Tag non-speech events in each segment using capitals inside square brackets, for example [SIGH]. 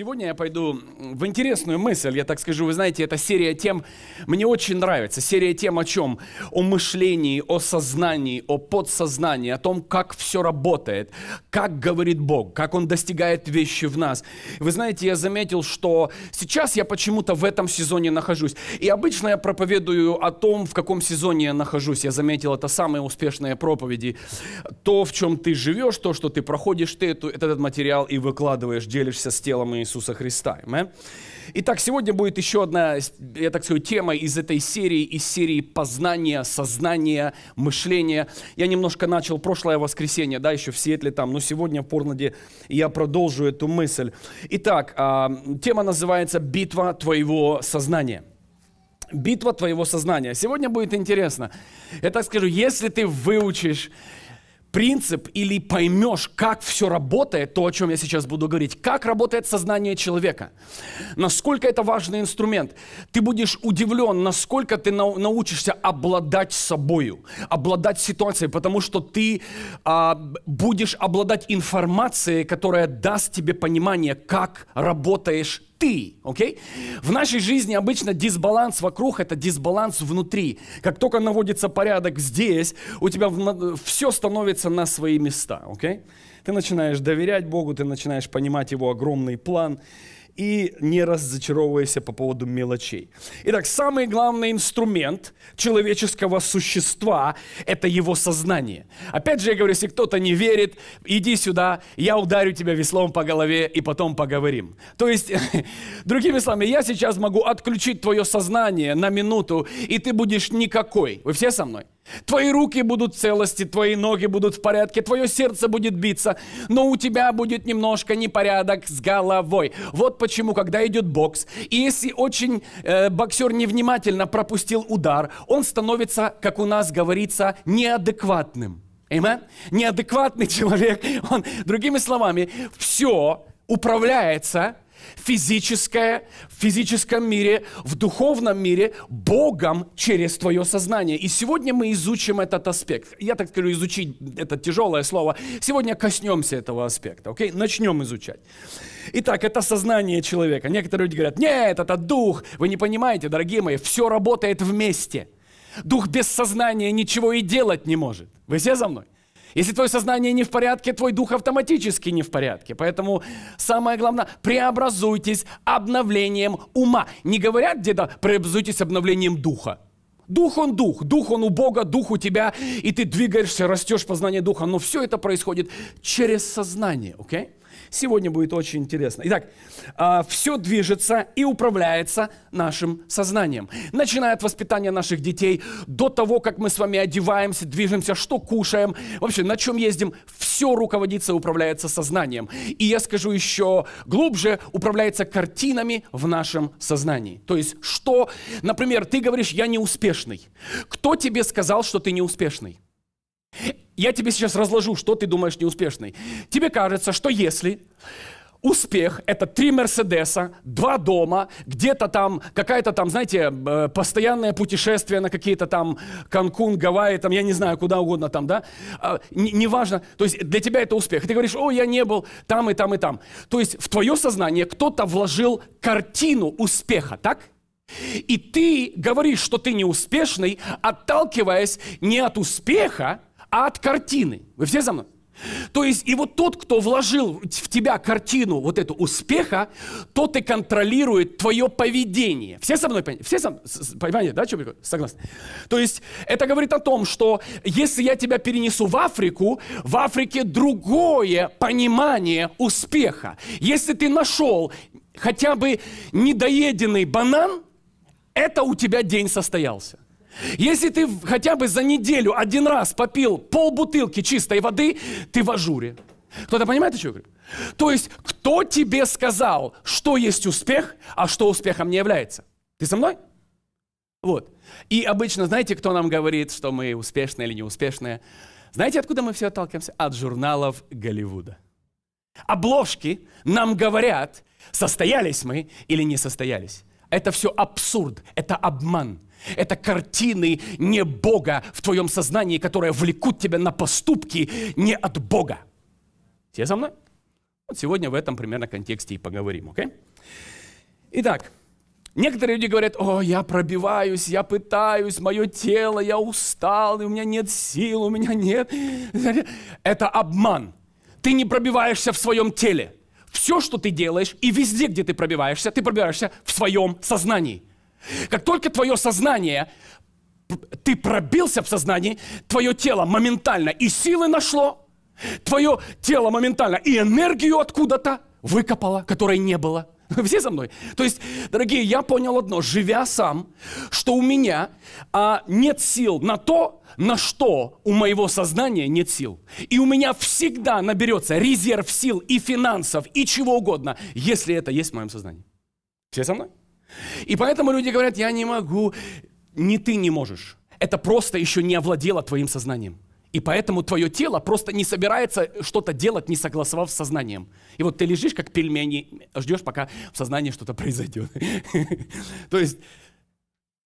Сегодня я пойду в интересную мысль, я так скажу. Вы знаете, эта серия тем мне очень нравится. Серия тем о чем? О мышлении, о сознании, о подсознании, о том, как все работает, как говорит Бог, как Он достигает вещи в нас. Вы знаете, я заметил, что сейчас я почему-то в этом сезоне нахожусь. И обычно я проповедую о том, в каком сезоне я нахожусь. Я заметил, это самые успешные проповеди. То, в чем ты живешь, то, что ты проходишь, ты эту, этот материал и выкладываешь, делишься с телом Иисуса. Иисуса Христа. Amen. Итак, сегодня будет еще одна, я так скажу, тема из этой серии, из серии познания, сознания, мышления. Я немножко начал прошлое воскресенье, да, еще в Сиэтле там, но сегодня в Порнаде я продолжу эту мысль. Итак, а, тема называется «Битва твоего сознания». Битва твоего сознания. Сегодня будет интересно. Я так скажу, если ты выучишь принцип или поймешь, как все работает, то, о чем я сейчас буду говорить, как работает сознание человека, насколько это важный инструмент, ты будешь удивлен, насколько ты научишься обладать собою, обладать ситуацией, потому что ты а, будешь обладать информацией, которая даст тебе понимание, как работаешь ты, окей? Okay? В нашей жизни обычно дисбаланс вокруг – это дисбаланс внутри. Как только наводится порядок здесь, у тебя все становится на свои места, окей? Okay? Ты начинаешь доверять Богу, ты начинаешь понимать Его огромный план – и не разочаровывайся по поводу мелочей. Итак, самый главный инструмент человеческого существа – это его сознание. Опять же, я говорю, если кто-то не верит, иди сюда, я ударю тебя веслом по голове и потом поговорим. То есть, [LAUGHS] другими словами, я сейчас могу отключить твое сознание на минуту, и ты будешь никакой. Вы все со мной? Твои руки будут в целости, твои ноги будут в порядке, твое сердце будет биться, но у тебя будет немножко непорядок с головой. Вот почему, когда идет бокс, и если очень э, боксер невнимательно пропустил удар, он становится, как у нас говорится, неадекватным. Эймен? Неадекватный [LAUGHS] человек, он, другими словами, все управляется физическое, в физическом мире, в духовном мире, Богом через твое сознание. И сегодня мы изучим этот аспект. Я так скажу, изучить это тяжелое слово. Сегодня коснемся этого аспекта, окей? Начнем изучать. Итак, это сознание человека. Некоторые люди говорят, нет, это дух. Вы не понимаете, дорогие мои, все работает вместе. Дух без сознания ничего и делать не может. Вы все за мной? Если твое сознание не в порядке, твой дух автоматически не в порядке. Поэтому самое главное, преобразуйтесь обновлением ума. Не говорят деда преобразуйтесь обновлением духа. Дух он дух, дух он у Бога, дух у тебя, и ты двигаешься, растешь познание духа. Но все это происходит через сознание, окей? Okay? Сегодня будет очень интересно. Итак, а, все движется и управляется нашим сознанием. Начиная от воспитания наших детей, до того, как мы с вами одеваемся, движемся, что кушаем, вообще на чем ездим, все руководится и управляется сознанием. И я скажу еще глубже, управляется картинами в нашем сознании. То есть что, например, ты говоришь, я неуспешный. Кто тебе сказал, что ты неуспешный? Я тебе сейчас разложу, что ты думаешь неуспешный. Тебе кажется, что если успех – это три Мерседеса, два дома, где-то там какая-то там, знаете, э, постоянное путешествие на какие-то там Канкун, Гавайи, там, я не знаю, куда угодно там, да? А, неважно. Не то есть для тебя это успех. И ты говоришь, о, я не был там и там и там. То есть в твое сознание кто-то вложил картину успеха, так? И ты говоришь, что ты неуспешный, отталкиваясь не от успеха, а от картины. Вы все за мной? То есть и вот тот, кто вложил в тебя картину вот эту успеха, тот и контролирует твое поведение. Все со мной понимаете? Все со мной, понимаете, да, что Согласны? То есть это говорит о том, что если я тебя перенесу в Африку, в Африке другое понимание успеха. Если ты нашел хотя бы недоеденный банан, это у тебя день состоялся. Если ты хотя бы за неделю один раз попил пол бутылки чистой воды, ты в ажуре. Кто-то понимает, о чем я говорю? То есть, кто тебе сказал, что есть успех, а что успехом не является? Ты со мной? Вот. И обычно, знаете, кто нам говорит, что мы успешные или неуспешные? Знаете, откуда мы все отталкиваемся? От журналов Голливуда. Обложки нам говорят, состоялись мы или не состоялись. Это все абсурд, это обман. Это картины не Бога в твоем сознании, которые влекут тебя на поступки не от Бога. Все со мной? Вот сегодня в этом примерно контексте и поговорим, окей? Okay? Итак, некоторые люди говорят, о, я пробиваюсь, я пытаюсь, мое тело, я устал, и у меня нет сил, у меня нет... Это обман. Ты не пробиваешься в своем теле. Все, что ты делаешь, и везде, где ты пробиваешься, ты пробиваешься в своем сознании. Как только твое сознание, ты пробился в сознании, твое тело моментально и силы нашло, твое тело моментально и энергию откуда-то выкопало, которой не было. [LAUGHS] Все со мной? То есть, дорогие, я понял одно, живя сам, что у меня а, нет сил на то, на что у моего сознания нет сил. И у меня всегда наберется резерв сил и финансов, и чего угодно, если это есть в моем сознании. Все со мной? И поэтому люди говорят, я не могу. Не ты не можешь. Это просто еще не овладело твоим сознанием. И поэтому твое тело просто не собирается что-то делать, не согласовав с сознанием. И вот ты лежишь как пельмени, ждешь, пока в сознании что-то произойдет. [LAUGHS] То есть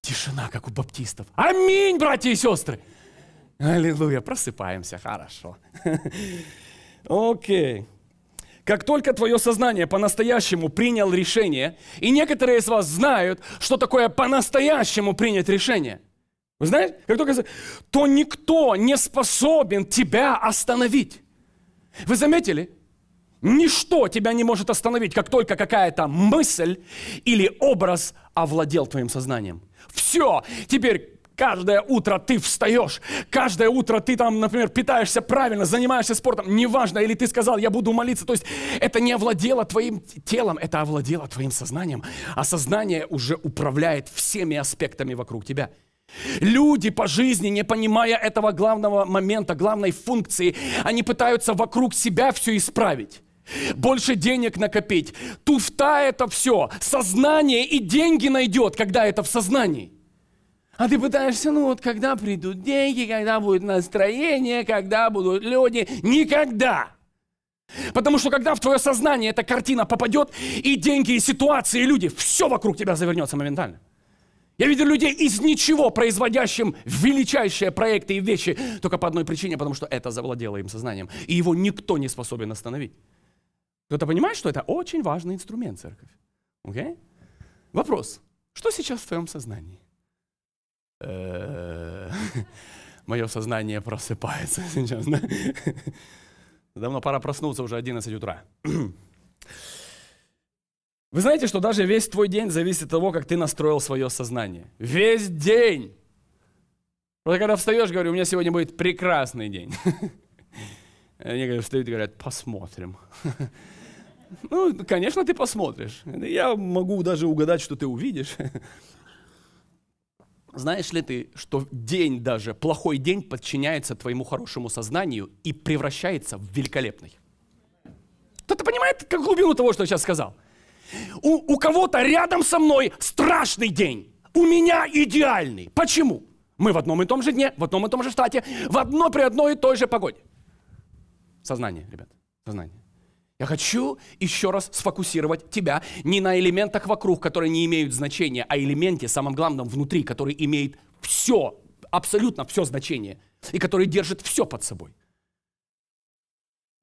тишина, как у баптистов. Аминь, братья и сестры! Аллилуйя, просыпаемся, хорошо. [LAUGHS] Окей. Как только твое сознание по-настоящему принял решение, и некоторые из вас знают, что такое по-настоящему принять решение. Вы знаете, как только то никто не способен тебя остановить. Вы заметили? Ничто тебя не может остановить, как только какая-то мысль или образ овладел твоим сознанием. Все, теперь Каждое утро ты встаешь, каждое утро ты там, например, питаешься правильно, занимаешься спортом, неважно, или ты сказал, я буду молиться, то есть это не овладело твоим телом, это овладело твоим сознанием, а сознание уже управляет всеми аспектами вокруг тебя. Люди по жизни, не понимая этого главного момента, главной функции, они пытаются вокруг себя все исправить. Больше денег накопить. Туфта это все. Сознание и деньги найдет, когда это в сознании. А ты пытаешься, ну вот, когда придут деньги, когда будет настроение, когда будут люди. Никогда! Потому что когда в твое сознание эта картина попадет, и деньги, и ситуации, и люди, все вокруг тебя завернется моментально. Я видел людей из ничего, производящим величайшие проекты и вещи, только по одной причине, потому что это завладело им сознанием, и его никто не способен остановить. Кто-то понимает, что это очень важный инструмент, церковь? Okay? Вопрос, что сейчас в твоем сознании? Э, [LAUGHS] мое сознание просыпается сейчас. [LAUGHS] Давно пора проснуться, уже 11 утра. [CLEARS THROAT] Вы знаете, что даже весь твой день зависит от того, как ты настроил свое сознание. Весь день! Просто когда встаешь, говорю, у меня сегодня будет прекрасный день. [LAUGHS] Они говорят, встают и говорят, посмотрим. Ну, конечно, ты посмотришь. Я могу даже угадать, что ты увидишь. Знаешь ли ты, что день даже, плохой день подчиняется твоему хорошему сознанию и превращается в великолепный? Кто-то понимает как глубину того, что я сейчас сказал? У, у кого-то рядом со мной страшный день. У меня идеальный. Почему? Мы в одном и том же дне, в одном и том же штате, в одно при одной и той же погоде. Сознание, ребят, сознание. Я хочу еще раз сфокусировать тебя не на элементах вокруг, которые не имеют значения, а элементе, самом главном, внутри, который имеет все, абсолютно все значение, и который держит все под собой.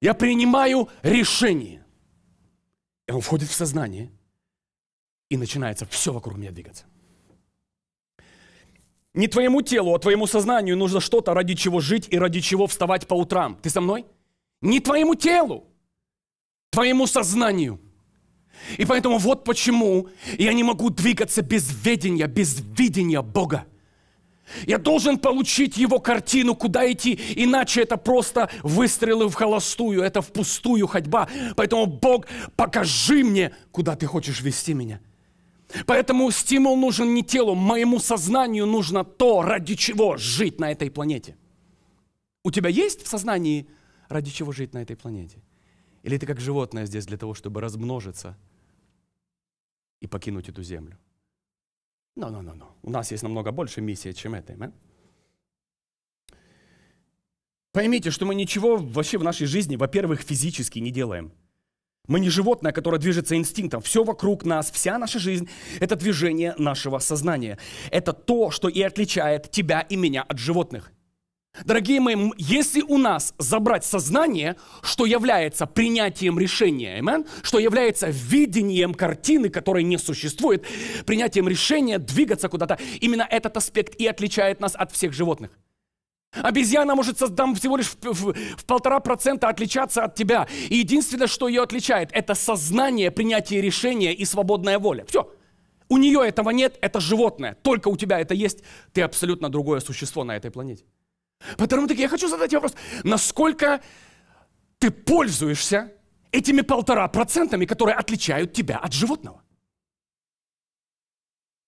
Я принимаю решение. И он входит в сознание, и начинается все вокруг меня двигаться. Не твоему телу, а твоему сознанию нужно что-то, ради чего жить и ради чего вставать по утрам. Ты со мной? Не твоему телу твоему сознанию. И поэтому вот почему я не могу двигаться без ведения, без видения Бога. Я должен получить его картину, куда идти, иначе это просто выстрелы в холостую, это впустую ходьба. Поэтому, Бог, покажи мне, куда ты хочешь вести меня. Поэтому стимул нужен не телу, моему сознанию нужно то, ради чего жить на этой планете. У тебя есть в сознании, ради чего жить на этой планете? Или ты как животное здесь для того, чтобы размножиться и покинуть эту землю? Но, но, но, но. У нас есть намного больше миссии, чем этой. Да? Поймите, что мы ничего вообще в нашей жизни, во-первых, физически не делаем. Мы не животное, которое движется инстинктом. Все вокруг нас, вся наша жизнь – это движение нашего сознания. Это то, что и отличает тебя и меня от животных – Дорогие мои, если у нас забрать сознание, что является принятием решения, amen, что является видением картины, которая не существует, принятием решения двигаться куда-то, именно этот аспект и отличает нас от всех животных. Обезьяна может создам всего лишь в полтора процента отличаться от тебя. И единственное, что ее отличает, это сознание, принятие решения и свободная воля. Все. У нее этого нет, это животное. Только у тебя это есть. Ты абсолютно другое существо на этой планете. Потому-таки я хочу задать вопрос, насколько ты пользуешься этими полтора процентами, которые отличают тебя от животного?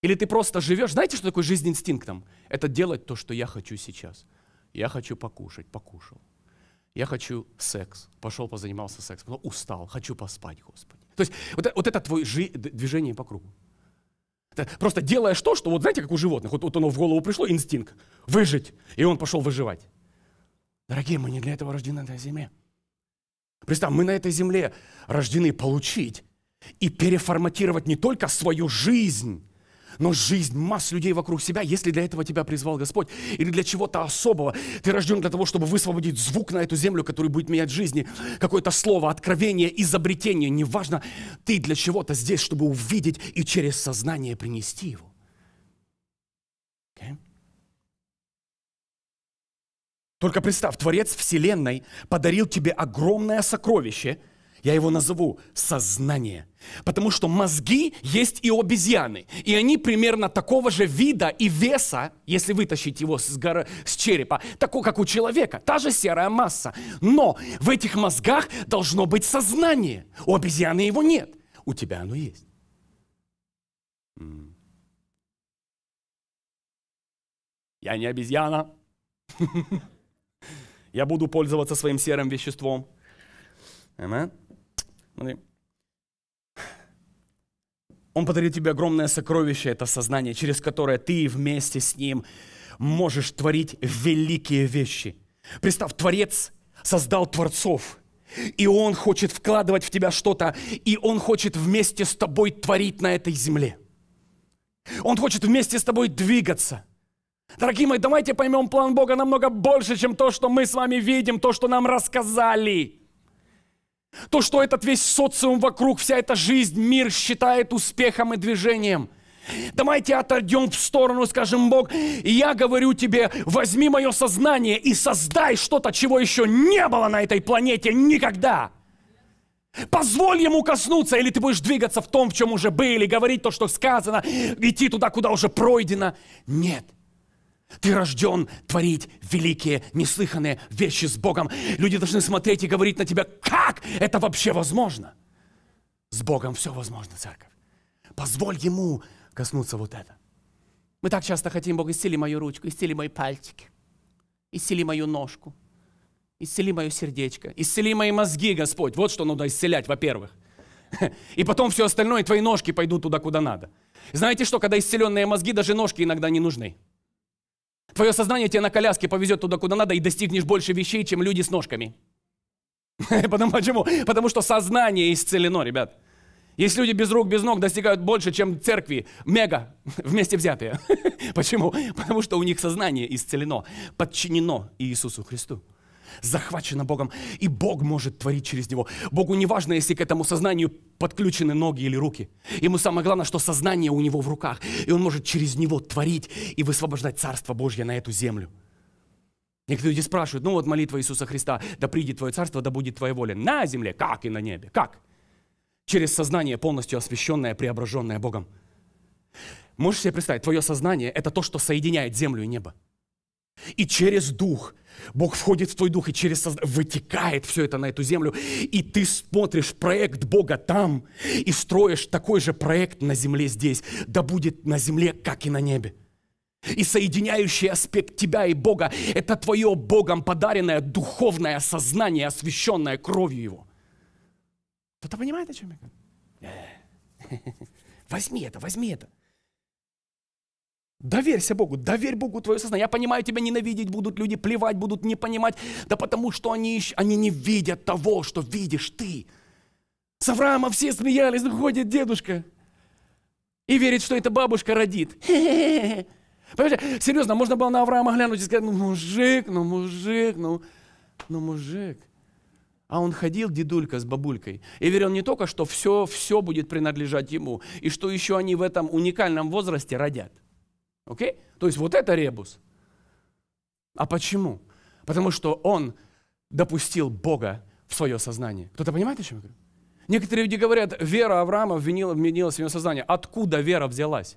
Или ты просто живешь, знаете, что такое жизнь инстинктом? Это делать то, что я хочу сейчас. Я хочу покушать, покушал. Я хочу секс. Пошел, позанимался сексом. Ну, устал, хочу поспать, Господи. То есть вот, э, вот это твое жи- движение по кругу. Просто делаешь то, что вот знаете, как у животных, вот, вот оно в голову пришло, инстинкт, выжить, и он пошел выживать. Дорогие, мы не для этого рождены на этой земле. Представь, мы на этой земле рождены получить и переформатировать не только свою жизнь, но жизнь масс людей вокруг себя, если для этого тебя призвал Господь, или для чего-то особого, ты рожден для того, чтобы высвободить звук на эту землю, который будет менять жизни, какое-то слово, откровение, изобретение, неважно, ты для чего-то здесь, чтобы увидеть и через сознание принести его. Okay? Только представь, Творец Вселенной подарил тебе огромное сокровище – я его назову сознание. Потому что мозги есть и обезьяны. И они примерно такого же вида и веса, если вытащить его с, гора, с черепа, такого как у человека. Та же серая масса. Но в этих мозгах должно быть сознание. У обезьяны его нет. У тебя оно есть. Я не обезьяна. [LAUGHS] Я буду пользоваться своим серым веществом. Аминь. Смотри. Он подарит тебе огромное сокровище, это сознание, через которое ты вместе с ним можешь творить великие вещи. Представь, Творец создал Творцов, и Он хочет вкладывать в тебя что-то, и Он хочет вместе с тобой творить на этой земле. Он хочет вместе с тобой двигаться – Дорогие мои, давайте поймем план Бога намного больше, чем то, что мы с вами видим, то, что нам рассказали. То, что этот весь социум вокруг, вся эта жизнь, мир считает успехом и движением. Давайте отойдем в сторону, скажем Бог, и я говорю тебе, возьми мое сознание и создай что-то, чего еще не было на этой планете никогда. Позволь ему коснуться, или ты будешь двигаться в том, в чем уже были, говорить то, что сказано, идти туда, куда уже пройдено. Нет. Ты рожден творить великие, неслыханные вещи с Богом. Люди должны смотреть и говорить на тебя, как это вообще возможно? С Богом все возможно, церковь. Позволь Ему коснуться вот это. Мы так часто хотим, Бог, исцели мою ручку, исцели мои пальчики, исцели мою ножку, исцели мое сердечко, исцели мои мозги, Господь. Вот что надо исцелять, во-первых. [LAUGHS] И потом все остальное, твои ножки пойдут туда, куда надо. Знаете что, когда исцеленные мозги, даже ножки иногда не нужны. Твое сознание тебе на коляске повезет туда, куда надо, и достигнешь больше вещей, чем люди с ножками. [LAUGHS] Потому, почему? Потому что сознание исцелено, ребят. Есть люди без рук, без ног достигают больше, чем церкви, мега, [LAUGHS] вместе взятые. [LAUGHS] Почему? Потому что у них сознание исцелено, подчинено Иисусу Христу захвачено Богом, и Бог может творить через него. Богу не важно, если к этому сознанию подключены ноги или руки. Ему самое главное, что сознание у него в руках, и он может через него творить и высвобождать Царство Божье на эту землю. Некоторые люди спрашивают, ну вот молитва Иисуса Христа, да придет Твое Царство, да будет Твоя воля на земле, как и на небе, как? Через сознание, полностью освященное, преображенное Богом. Можешь себе представить, твое сознание – это то, что соединяет землю и небо. И через дух. Бог входит в твой дух и через сознание вытекает все это на эту землю. И ты смотришь проект Бога там и строишь такой же проект на земле здесь. Да будет на земле, как и на небе. И соединяющий аспект тебя и Бога – это твое Богом подаренное духовное сознание, освященное кровью Его. Кто-то понимает, о чем я говорю? Э. [LAUGHS] Возьми это, возьми это. Доверься Богу, доверь Богу твое сознание. Я понимаю, тебя ненавидеть будут люди, плевать будут, не понимать. Да потому что они, они не видят того, что видишь ты. С Авраама все смеялись, ходит дедушка. И верит, что эта бабушка родит. [LAUGHS] Понимаете, серьезно, можно было на Авраама глянуть и сказать, ну мужик, ну мужик, ну, ну мужик. А он ходил, дедулька с бабулькой, и верил не только, что все, все будет принадлежать ему, и что еще они в этом уникальном возрасте родят. Окей? То есть вот это ребус. А почему? Потому что он допустил Бога в свое сознание. Кто-то понимает, о чем я говорю? Некоторые люди говорят, вера Авраама вменилась в его сознание. Откуда вера взялась?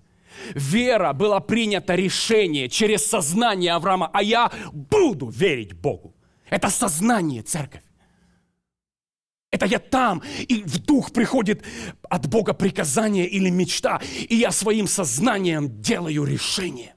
Вера была принято решение через сознание Авраама, а я буду верить Богу. Это сознание церковь. Это я там, и в дух приходит от Бога приказание или мечта, и я своим сознанием делаю решение.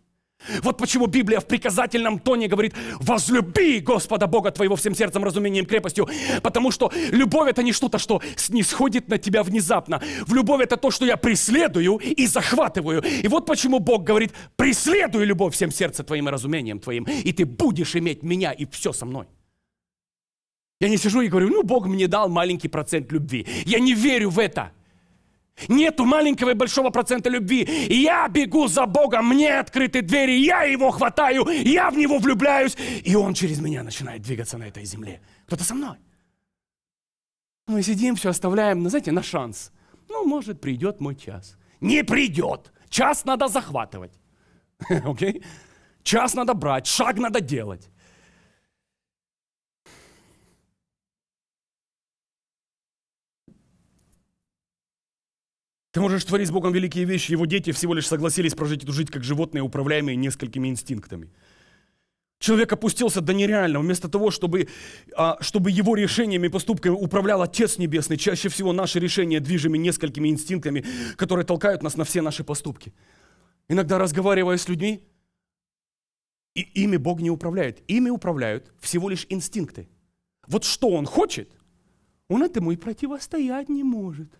Вот почему Библия в приказательном тоне говорит «возлюби Господа Бога твоего всем сердцем, разумением, крепостью», потому что любовь – это не что-то, что снисходит на тебя внезапно. В любовь – это то, что я преследую и захватываю. И вот почему Бог говорит «преследуй любовь всем сердцем твоим и разумением твоим, и ты будешь иметь меня и все со мной». Я не сижу и говорю, ну, Бог мне дал маленький процент любви. Я не верю в это. Нету маленького и большого процента любви. я бегу за Богом, мне открыты двери, я его хватаю, я в него влюбляюсь, и он через меня начинает двигаться на этой земле. Кто-то со мной. Мы сидим, все оставляем, ну, знаете, на шанс. Ну, может, придет мой час. Не придет. Час надо захватывать. [LAUGHS] Окей? Час надо брать, шаг надо делать. Ты можешь творить с Богом великие вещи, его дети всего лишь согласились прожить эту жизнь как животные, управляемые несколькими инстинктами. Человек опустился до нереального. Вместо того, чтобы, а, чтобы его решениями и поступками управлял Отец Небесный, чаще всего наши решения движимы несколькими инстинктами, которые толкают нас на все наши поступки. Иногда разговаривая с людьми, и ими Бог не управляет. Ими управляют всего лишь инстинкты. Вот что Он хочет, Он этому и противостоять не может.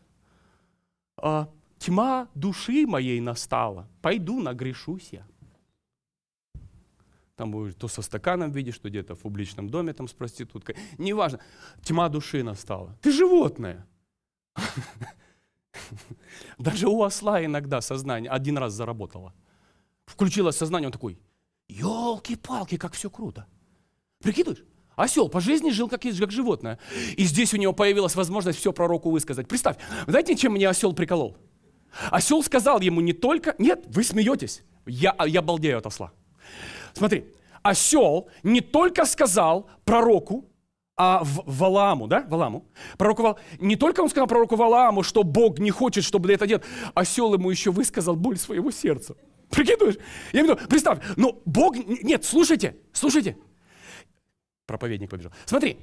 А, тьма души моей настала, пойду нагрешусь я. Там то со стаканом видишь, что где-то в публичном доме там с проституткой. Неважно. Тьма души настала. Ты животное. [LAUGHS] Даже у осла иногда сознание один раз заработало. Включилось сознание, он такой, елки-палки, как все круто. Прикидываешь? Осел по жизни жил как, как животное. И здесь у него появилась возможность все пророку высказать. Представь, знаете, чем мне осел приколол? Осел сказал ему не только... Нет, вы смеетесь. Я, я балдею от осла. Смотри, осел не только сказал пророку, а в, Валааму, да, Валааму, пророку Вал... не только он сказал пророку Валааму, что Бог не хочет, чтобы это делать, осел ему еще высказал боль своего сердца. Прикидываешь? Я имею в виду, представь, ну Бог, нет, слушайте, слушайте, проповедник побежал. Смотри,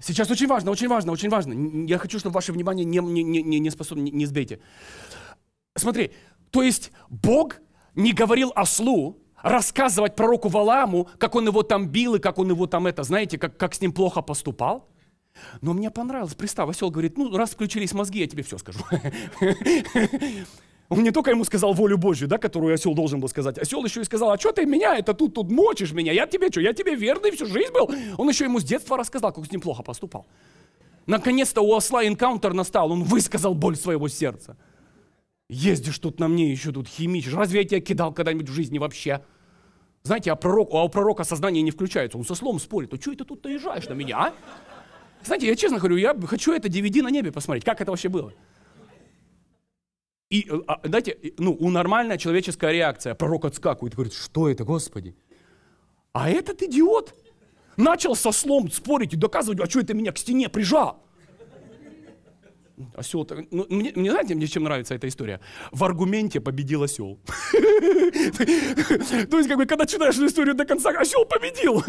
сейчас очень важно, очень важно, очень важно. Я хочу, чтобы ваше внимание не, не, не, не, способ, не, не сбейте. Смотри, то есть Бог не говорил ослу рассказывать пророку Валаму, как он его там бил и как он его там это, знаете, как, как с ним плохо поступал. Но мне понравилось, пристав, осел говорит, ну, раз включились мозги, я тебе все скажу. [LAUGHS] Он не только ему сказал волю Божью, да, которую осел должен был сказать. Осел еще и сказал, а что ты меня это тут, тут мочишь меня? Я тебе что, я тебе верный всю жизнь был? Он еще ему с детства рассказал, как с ним плохо поступал. Наконец-то у осла энкаунтер настал, он высказал боль своего сердца. Ездишь тут на мне, еще тут химичишь. Разве я тебя кидал когда-нибудь в жизни вообще? Знаете, а, пророк, а у пророка сознание не включается. Он со слом спорит. "А «Ну, что это тут наезжаешь на меня, а? Знаете, я честно говорю, я хочу это DVD на небе посмотреть. Как это вообще было? И, э, а, знаете, ну, у нормальная человеческая реакция. Пророк отскакивает и говорит, что это, Господи? А этот идиот начал со слом спорить и доказывать, а что это меня к стене прижал? А осел, ну, мне, мне знаете, мне чем нравится эта история? В аргументе победил осел. [LAUGHS] То есть, как бы, когда читаешь историю до конца, осел победил.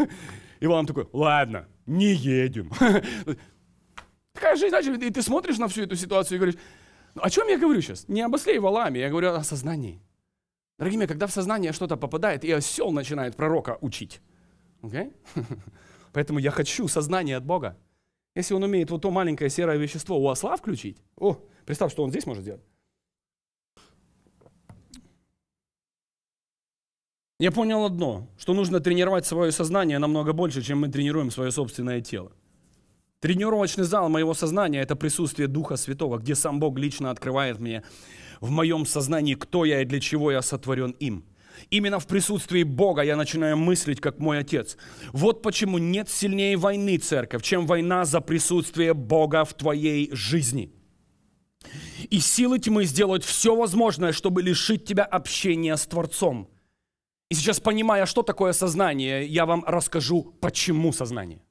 И вам такой, ладно, не едем. [LAUGHS] Такая жизнь, значит, и ты смотришь на всю эту ситуацию и говоришь, но ну, о чем я говорю сейчас? Не об осле и валами, я говорю о сознании. Дорогие мои, когда в сознание что-то попадает, и осел начинает пророка учить. Okay? [LAUGHS] Поэтому я хочу сознание от Бога. Если он умеет вот то маленькое серое вещество у осла включить, о, представь, что он здесь может делать. Я понял одно, что нужно тренировать свое сознание намного больше, чем мы тренируем свое собственное тело. Тренировочный зал моего сознания – это присутствие Духа Святого, где сам Бог лично открывает мне в моем сознании, кто я и для чего я сотворен им. Именно в присутствии Бога я начинаю мыслить, как мой Отец. Вот почему нет сильнее войны, церковь, чем война за присутствие Бога в твоей жизни. И силы тьмы сделают все возможное, чтобы лишить тебя общения с Творцом. И сейчас, понимая, что такое сознание, я вам расскажу, почему сознание.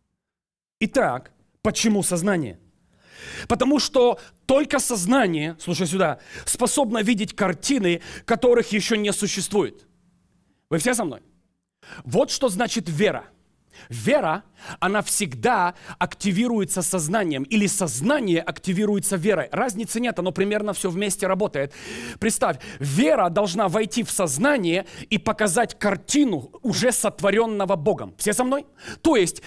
Итак, Почему сознание? Потому что только сознание, слушай сюда, способно видеть картины, которых еще не существует. Вы все со мной? Вот что значит вера – Вера, она всегда активируется сознанием, или сознание активируется верой. Разницы нет, оно примерно все вместе работает. Представь, вера должна войти в сознание и показать картину уже сотворенного Богом. Все со мной? То есть,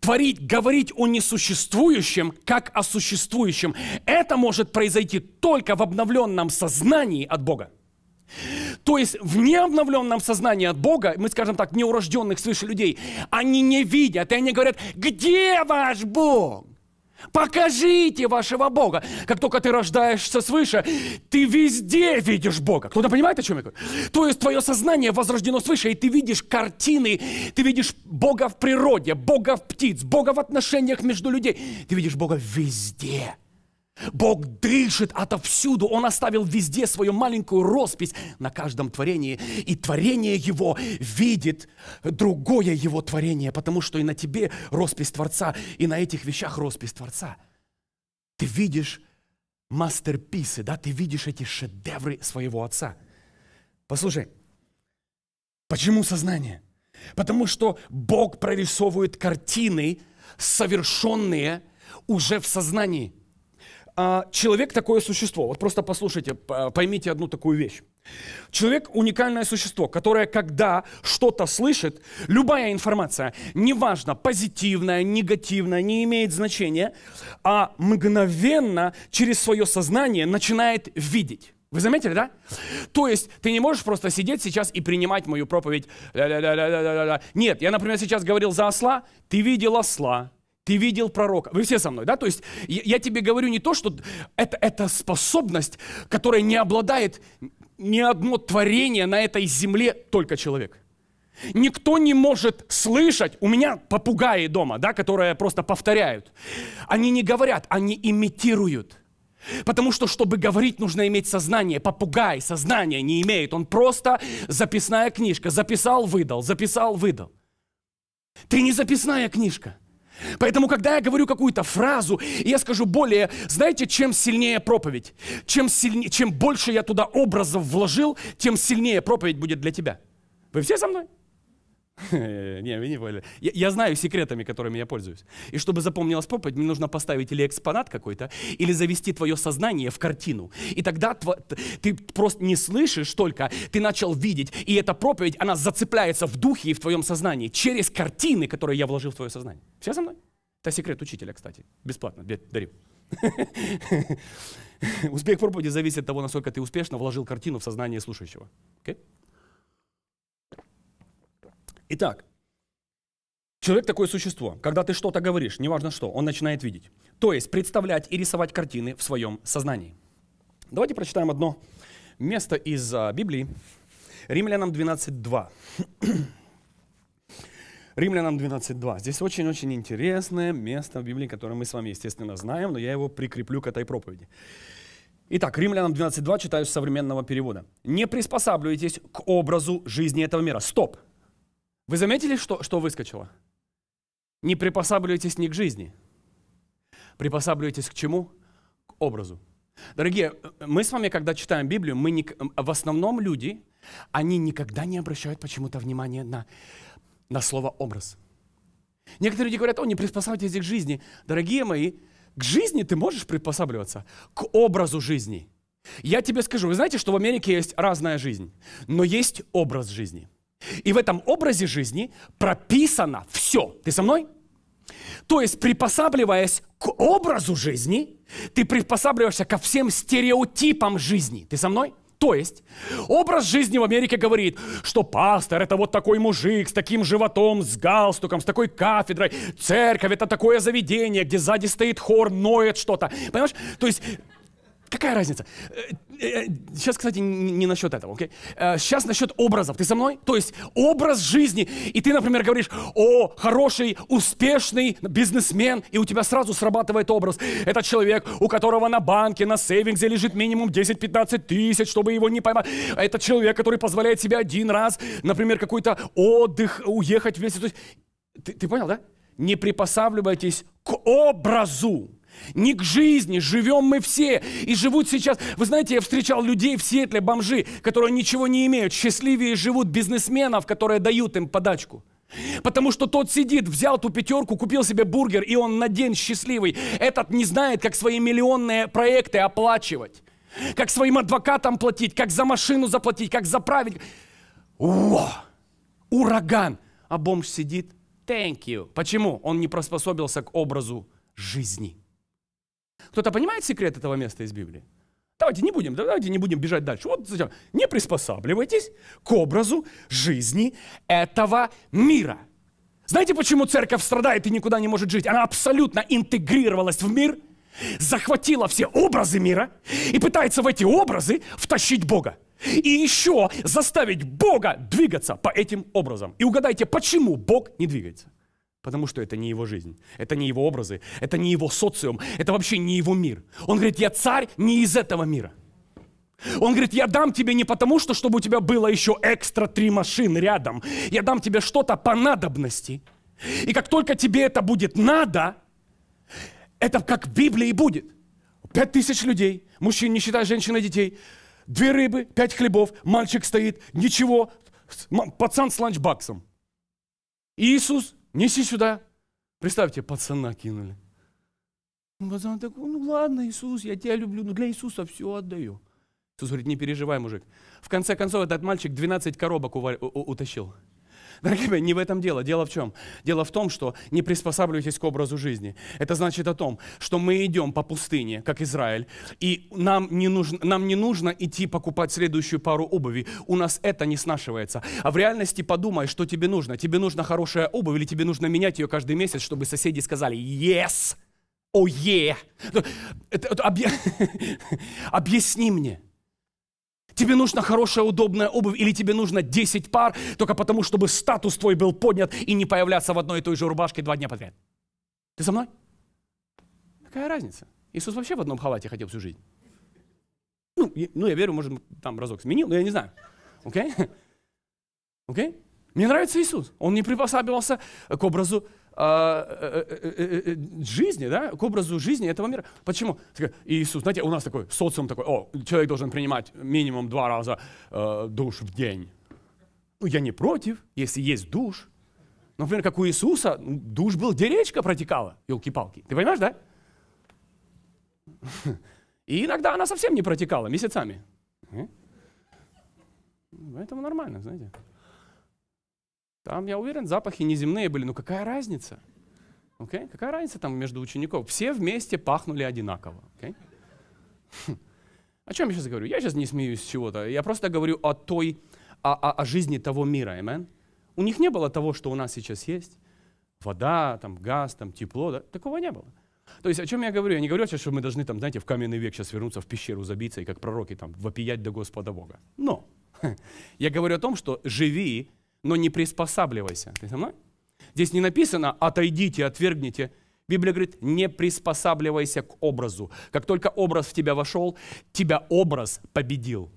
творить, говорить о несуществующем, как о существующем, это может произойти только в обновленном сознании от Бога. То есть в необновленном сознании от Бога, мы скажем так, неурожденных свыше людей, они не видят, и они говорят, где ваш Бог? Покажите вашего Бога. Как только ты рождаешься свыше, ты везде видишь Бога. Кто-то понимает, о чем я говорю? То есть твое сознание возрождено свыше, и ты видишь картины, ты видишь Бога в природе, Бога в птиц, Бога в отношениях между людей. Ты видишь Бога везде. Бог дышит отовсюду. Он оставил везде свою маленькую роспись на каждом творении. И творение его видит другое его творение, потому что и на тебе роспись Творца, и на этих вещах роспись Творца. Ты видишь мастерписы, да, ты видишь эти шедевры своего Отца. Послушай, почему сознание? Потому что Бог прорисовывает картины, совершенные уже в сознании – а, человек такое существо. Вот просто послушайте, поймите одну такую вещь. Человек уникальное существо, которое, когда что-то слышит, любая информация, неважно, позитивная, негативная, не имеет значения, а мгновенно через свое сознание начинает видеть. Вы заметили, да? То есть ты не можешь просто сидеть сейчас и принимать мою проповедь. Ля -ля -ля Нет, я, например, сейчас говорил за осла, ты видел осла, ты видел пророка. Вы все со мной, да? То есть я, я тебе говорю не то, что это, это способность, которая не обладает ни одно творение на этой земле, только человек. Никто не может слышать. У меня попугаи дома, да, которые просто повторяют. Они не говорят, они имитируют. Потому что, чтобы говорить, нужно иметь сознание. Попугай сознания не имеет. Он просто записная книжка. Записал, выдал, записал, выдал. Ты не записная книжка. Поэтому, когда я говорю какую-то фразу, я скажу более, знаете, чем сильнее проповедь, чем, сильнее, чем больше я туда образов вложил, тем сильнее проповедь будет для тебя. Вы все со мной? [LAUGHS] Не, вы не поняли. Я, знаю секретами, которыми я пользуюсь. И чтобы запомнилась проповедь, мне нужно поставить или экспонат какой-то, или завести твое сознание в картину. И тогда ты просто не слышишь только, ты начал видеть. И эта проповедь, она зацепляется в духе и в твоем сознании через картины, которые я вложил в твое сознание. Все со мной? Это секрет учителя, кстати. Бесплатно, дарю. [LAUGHS] Успех проповеди зависит от того, насколько ты успешно вложил картину в сознание слушающего. Okay? Итак, человек такое существо. Когда ты что-то говоришь, неважно что, он начинает видеть. То есть представлять и рисовать картины в своем сознании. Давайте прочитаем одно место из а, Библии. Римлянам 12.2. [CLEARS THROAT] Римлянам 12.2. Здесь очень-очень интересное место в Библии, которое мы с вами, естественно, знаем, но я его прикреплю к этой проповеди. Итак, Римлянам 12.2 читаю с современного перевода. «Не приспосабливайтесь к образу жизни этого мира». Стоп! Вы заметили, что, что выскочило? Не припосабливайтесь не к жизни. Припосабливайтесь к чему? К образу. Дорогие, мы с вами, когда читаем Библию, мы не, в основном люди, они никогда не обращают почему-то внимания на, на слово «образ». Некоторые люди говорят, о, не приспосабливайтесь к жизни. Дорогие мои, к жизни ты можешь приспосабливаться, к образу жизни. Я тебе скажу, вы знаете, что в Америке есть разная жизнь, но есть образ жизни – и в этом образе жизни прописано все. Ты со мной? То есть, приспосабливаясь к образу жизни, ты приспосабливаешься ко всем стереотипам жизни. Ты со мной? То есть, образ жизни в Америке говорит, что пастор – это вот такой мужик с таким животом, с галстуком, с такой кафедрой. Церковь – это такое заведение, где сзади стоит хор, ноет что-то. Понимаешь? То есть, Какая разница? Э, э, сейчас, кстати, не насчет этого, окей? Э, сейчас насчет образов. Ты со мной? То есть образ жизни. И ты, например, говоришь, о, хороший, успешный бизнесмен, и у тебя сразу срабатывает образ. Это человек, у которого на банке, на сейвингзе лежит минимум 10-15 тысяч, чтобы его не поймать. Это человек, который позволяет себе один раз, например, какой-то отдых, уехать вместе. То есть, ты, ты понял, да? Не припосабливайтесь к образу не к жизни. Живем мы все. И живут сейчас... Вы знаете, я встречал людей в Сиэтле, бомжи, которые ничего не имеют. Счастливее живут бизнесменов, которые дают им подачку. Потому что тот сидит, взял ту пятерку, купил себе бургер, и он на день счастливый. Этот не знает, как свои миллионные проекты оплачивать. Как своим адвокатам платить, как за машину заплатить, как заправить. О, ураган! А бомж сидит. Thank you. Почему? Он не приспособился к образу жизни. Кто-то понимает секрет этого места из Библии? Давайте не будем, давайте не будем бежать дальше. Вот зачем? Не приспосабливайтесь к образу жизни этого мира. Знаете, почему церковь страдает и никуда не может жить? Она абсолютно интегрировалась в мир, захватила все образы мира и пытается в эти образы втащить Бога. И еще заставить Бога двигаться по этим образам. И угадайте, почему Бог не двигается? Потому что это не его жизнь, это не его образы, это не его социум, это вообще не его мир. Он говорит, я царь не из этого мира. Он говорит, я дам тебе не потому, что чтобы у тебя было еще экстра три машины рядом. Я дам тебе что-то по надобности. И как только тебе это будет надо, это как в Библии будет. Пять тысяч людей, мужчин, не считая женщин и детей. Две рыбы, пять хлебов, мальчик стоит, ничего, пацан с ланчбаксом. Иисус Неси сюда. Представьте, пацана кинули. Ну, пацан такой, ну ладно, Иисус, я тебя люблю, но ну для Иисуса все отдаю. Иисус говорит, не переживай, мужик. В конце концов, этот мальчик 12 коробок ува- у- утащил. Дорогие мои, не в этом дело. Дело в чем? Дело в том, что не приспосабливайтесь к образу жизни. Это значит о том, что мы идем по пустыне, как Израиль, и нам не нужно, нам не нужно идти покупать следующую пару обуви. У нас это не снашивается. А в реальности подумай, что тебе нужно. Тебе нужна хорошая обувь или тебе нужно менять ее каждый месяц, чтобы соседи сказали «Yes!» «О, oh, [LAUGHS] yeah! Объясни мне – тебе нужна хорошая, удобная обувь, или тебе нужно 10 пар, только потому, чтобы статус твой был поднят и не появляться в одной и той же рубашке два дня подряд. Ты со мной? Какая разница? Иисус вообще в одном халате хотел всю жизнь. Ну, я, ну, я верю, может, там разок сменил, но я не знаю. Окей? Okay? Окей? Okay? Мне нравится Иисус. Он не приспосабливался к образу а, э, э, э, жизни, да, к образу жизни этого мира. Почему? Иисус, знаете, у нас такой социум такой, о, человек должен принимать минимум два раза душ в день. Ну, я не против, если есть душ. Но, например, как у Иисуса, душ был, где речка протекала, елки-палки. Ты понимаешь, да? [LAUGHS] И иногда она совсем не протекала, месяцами. Поэтому нормально, знаете. Там, я уверен, запахи неземные были. Ну какая разница? Okay? Какая разница там между учеников? Все вместе пахнули одинаково. Okay? [LAUGHS] О чем я сейчас говорю? Я сейчас не смеюсь с чего-то. Я просто говорю о той, о, о, о жизни того мира. Amen? У них не было того, что у нас сейчас есть. Вода, там, газ, там, тепло. Да? Такого не было. То есть о чем я говорю? Я не говорю сейчас, что мы должны, там, знаете, в каменный век сейчас вернуться, в пещеру забиться и как пророки там вопиять до Господа Бога. Но [LAUGHS] я говорю о том, что живи но не приспосабливайся. Ты со мной? Здесь не написано «отойдите, отвергните». Библия говорит, не приспосабливайся к образу. Как только образ в тебя вошел, тебя образ победил.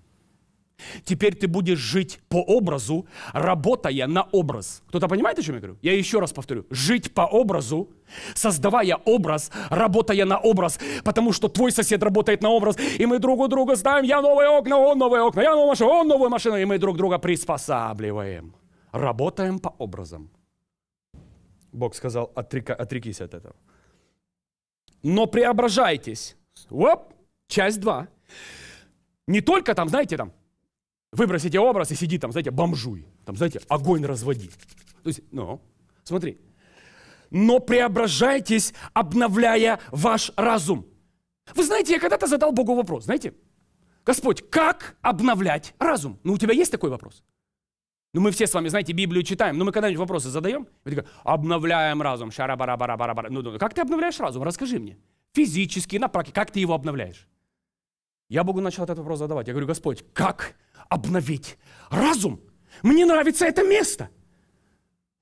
Теперь ты будешь жить по образу, работая на образ. Кто-то понимает, о чем я говорю? Я еще раз повторю. Жить по образу, создавая образ, работая на образ, потому что твой сосед работает на образ, и мы друг у друга знаем, я новые окна, он новые окна, я новая машина, он новая машина, и мы друг друга приспосабливаем. Работаем по образам. Бог сказал, отрека, отрекись от этого. Но преображайтесь. Оп, часть 2. Не только там, знаете, там, выбросите образ и сиди там, знаете, бомжуй. Там, знаете, огонь разводи. То есть, ну, смотри. Но преображайтесь, обновляя ваш разум. Вы знаете, я когда-то задал Богу вопрос, знаете, Господь, как обновлять разум? Ну, у тебя есть такой вопрос? Ну мы все с вами, знаете, Библию читаем, но ну, мы когда-нибудь вопросы задаем, и такой, обновляем разум, шара ну, ну, как ты обновляешь разум? Расскажи мне. Физически, на практике, как ты его обновляешь? Я Богу начал этот вопрос задавать. Я говорю, Господь, как обновить разум? Мне нравится это место.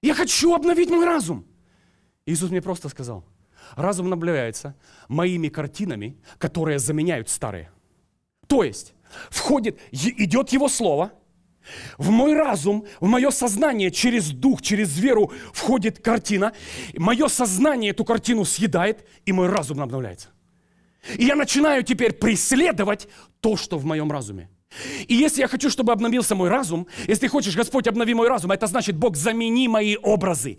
Я хочу обновить мой разум. Иисус мне просто сказал, разум обновляется моими картинами, которые заменяют старые. То есть, входит, идет Его Слово – в мой разум, в мое сознание через дух, через веру входит картина. Мое сознание эту картину съедает, и мой разум обновляется. И я начинаю теперь преследовать то, что в моем разуме. И если я хочу, чтобы обновился мой разум, если хочешь, Господь, обнови мой разум, это значит, Бог, замени мои образы.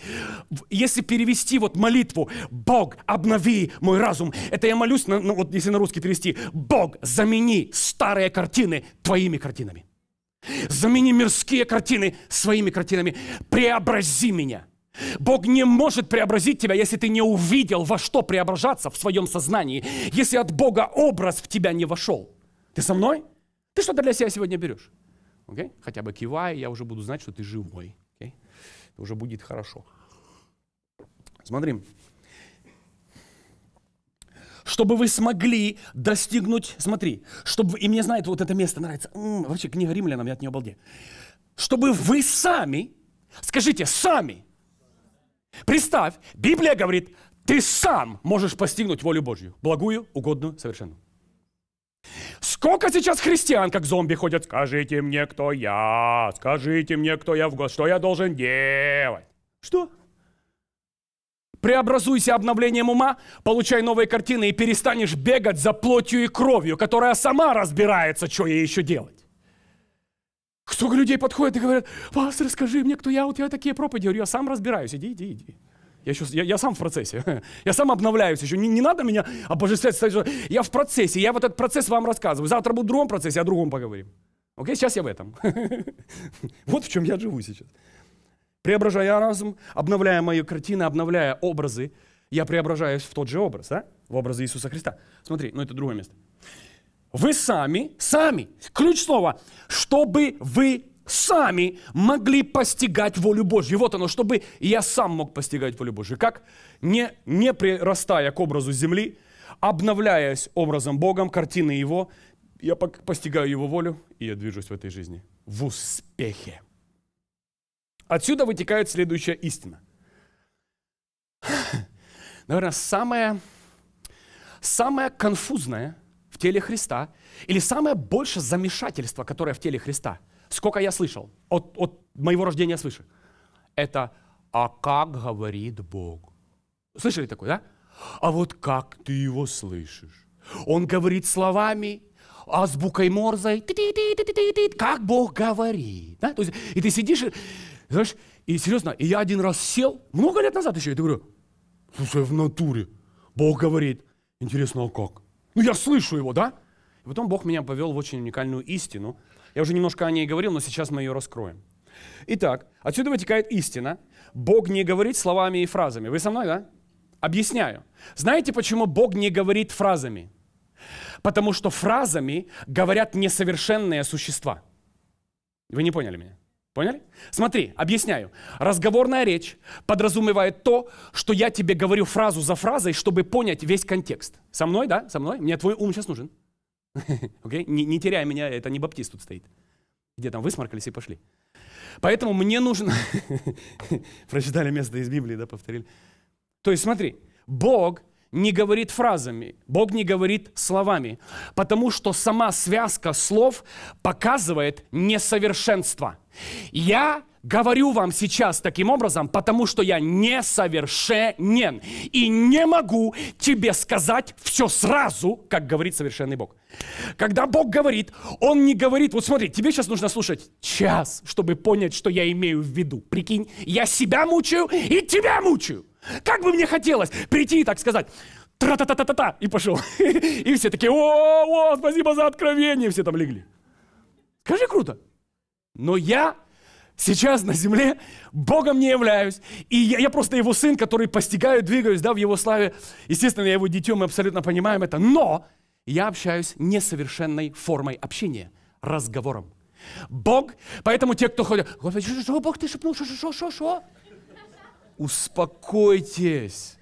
Если перевести вот молитву, Бог, обнови мой разум, это я молюсь, ну, вот если на русский перевести, Бог, замени старые картины твоими картинами. Замени мирские картины своими картинами. Преобрази меня. Бог не может преобразить тебя, если ты не увидел, во что преображаться в своем сознании, если от Бога образ в тебя не вошел. Ты со мной? Ты что-то для себя сегодня берешь. Okay? Хотя бы кивай, я уже буду знать, что ты живой. Okay? уже будет хорошо. Смотрим чтобы вы смогли достигнуть, смотри, чтобы, и мне знает вот это место нравится, М -м, вообще книга римлянам, я от нее обалдею, чтобы вы сами, скажите, сами, представь, Библия говорит, ты сам можешь постигнуть волю Божью, благую, угодную, совершенную. Сколько сейчас христиан, как зомби, ходят, скажите мне, кто я, скажите мне, кто я в год, что я должен делать? Что? Преобразуйся обновлением ума, получай новые картины и перестанешь бегать за плотью и кровью, которая сама разбирается, что ей еще делать. Сколько людей подходят и говорят, пастор, скажи мне, кто я, вот я такие проповеди. Я говорю, я сам разбираюсь, иди, иди, иди. Я, еще, я, я сам в процессе, [LAUGHS] я сам обновляюсь еще. Не, не надо меня обожествлять, я в процессе, я вот этот процесс вам рассказываю. Завтра буду в другом процессе, о другом поговорим. Окей, сейчас я в этом. [LAUGHS] Вот в чем я живу сейчас. Преображая разум, обновляя мои картины, обновляя образы, я преображаюсь в тот же образ, да? в образы Иисуса Христа. Смотри, ну это другое место. Вы сами, сами, ключ слова, чтобы вы сами могли постигать волю Божью. Вот оно, чтобы я сам мог постигать волю Божью. Как? Не, не прирастая к образу земли, обновляясь образом Богом, картины Его, я постигаю Его волю, и я движусь в этой жизни в успехе. Отсюда вытекает следующая истина. Наверное, самое, самое конфузное в теле Христа или самое больше замешательство, которое в теле Христа, сколько я слышал от, от моего рождения свыше, это «А как говорит Бог?» Слышали такое, да? А вот как ты его слышишь? Он говорит словами, азбукой Морзой, как Бог говорит. Да? То есть, и ты сидишь, знаешь, и серьезно, и я один раз сел, много лет назад еще, и ты говорю, слушай, в натуре, Бог говорит, интересно, а как? Ну я слышу его, да? И потом Бог меня повел в очень уникальную истину. Я уже немножко о ней говорил, но сейчас мы ее раскроем. Итак, отсюда вытекает истина. Бог не говорит словами и фразами. Вы со мной, да? Объясняю. Знаете, почему Бог не говорит фразами? Потому что фразами говорят несовершенные существа. Вы не поняли меня? Поняли? Смотри, объясняю. Разговорная речь подразумевает то, что я тебе говорю фразу за фразой, чтобы понять весь контекст. Со мной, да? Со мной? Мне твой ум сейчас нужен. Okay? [LAUGHS] Не, не теряй меня, это не баптист тут стоит. Где там высморкались и пошли. Поэтому мне нужно [LAUGHS] Прочитали место из Библии, да, повторили. То есть смотри, Бог не говорит фразами, Бог не говорит словами, потому что сама связка слов показывает несовершенство – я говорю вам сейчас таким образом, потому что я несовершенен и не могу тебе сказать все сразу, как говорит совершенный Бог. Когда Бог говорит, Он не говорит, вот смотри, тебе сейчас нужно слушать час, чтобы понять, что я имею в виду. Прикинь, я себя мучаю и тебя мучаю. Как бы мне хотелось прийти и так сказать, тра-та-та-та-та-та, и пошел. [LAUGHS] И все такие, о, о, спасибо за откровение, все там легли. Скажи круто. Но я сейчас на земле Богом не являюсь. И я, я просто его сын, который постигаю, двигаюсь, да, в его славе. Естественно, я его дитё, мы абсолютно понимаем это. Но я общаюсь несовершенной формой общения, разговором. Бог, поэтому те, кто ходят, Господи, что, Бог, ты шепнул, что, что, что, что? Успокойтесь.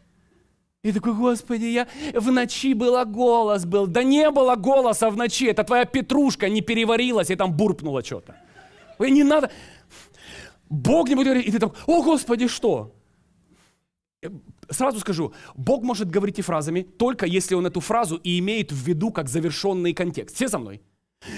И такой, Господи, я в ночи было голос был. Да не было голоса в ночи, это твоя петрушка не переварилась и там бурпнула что-то не надо. Бог не будет говорить, и ты такой, о, Господи, что? Сразу скажу, Бог может говорить и фразами, только если он эту фразу и имеет в виду как завершенный контекст. Все со мной?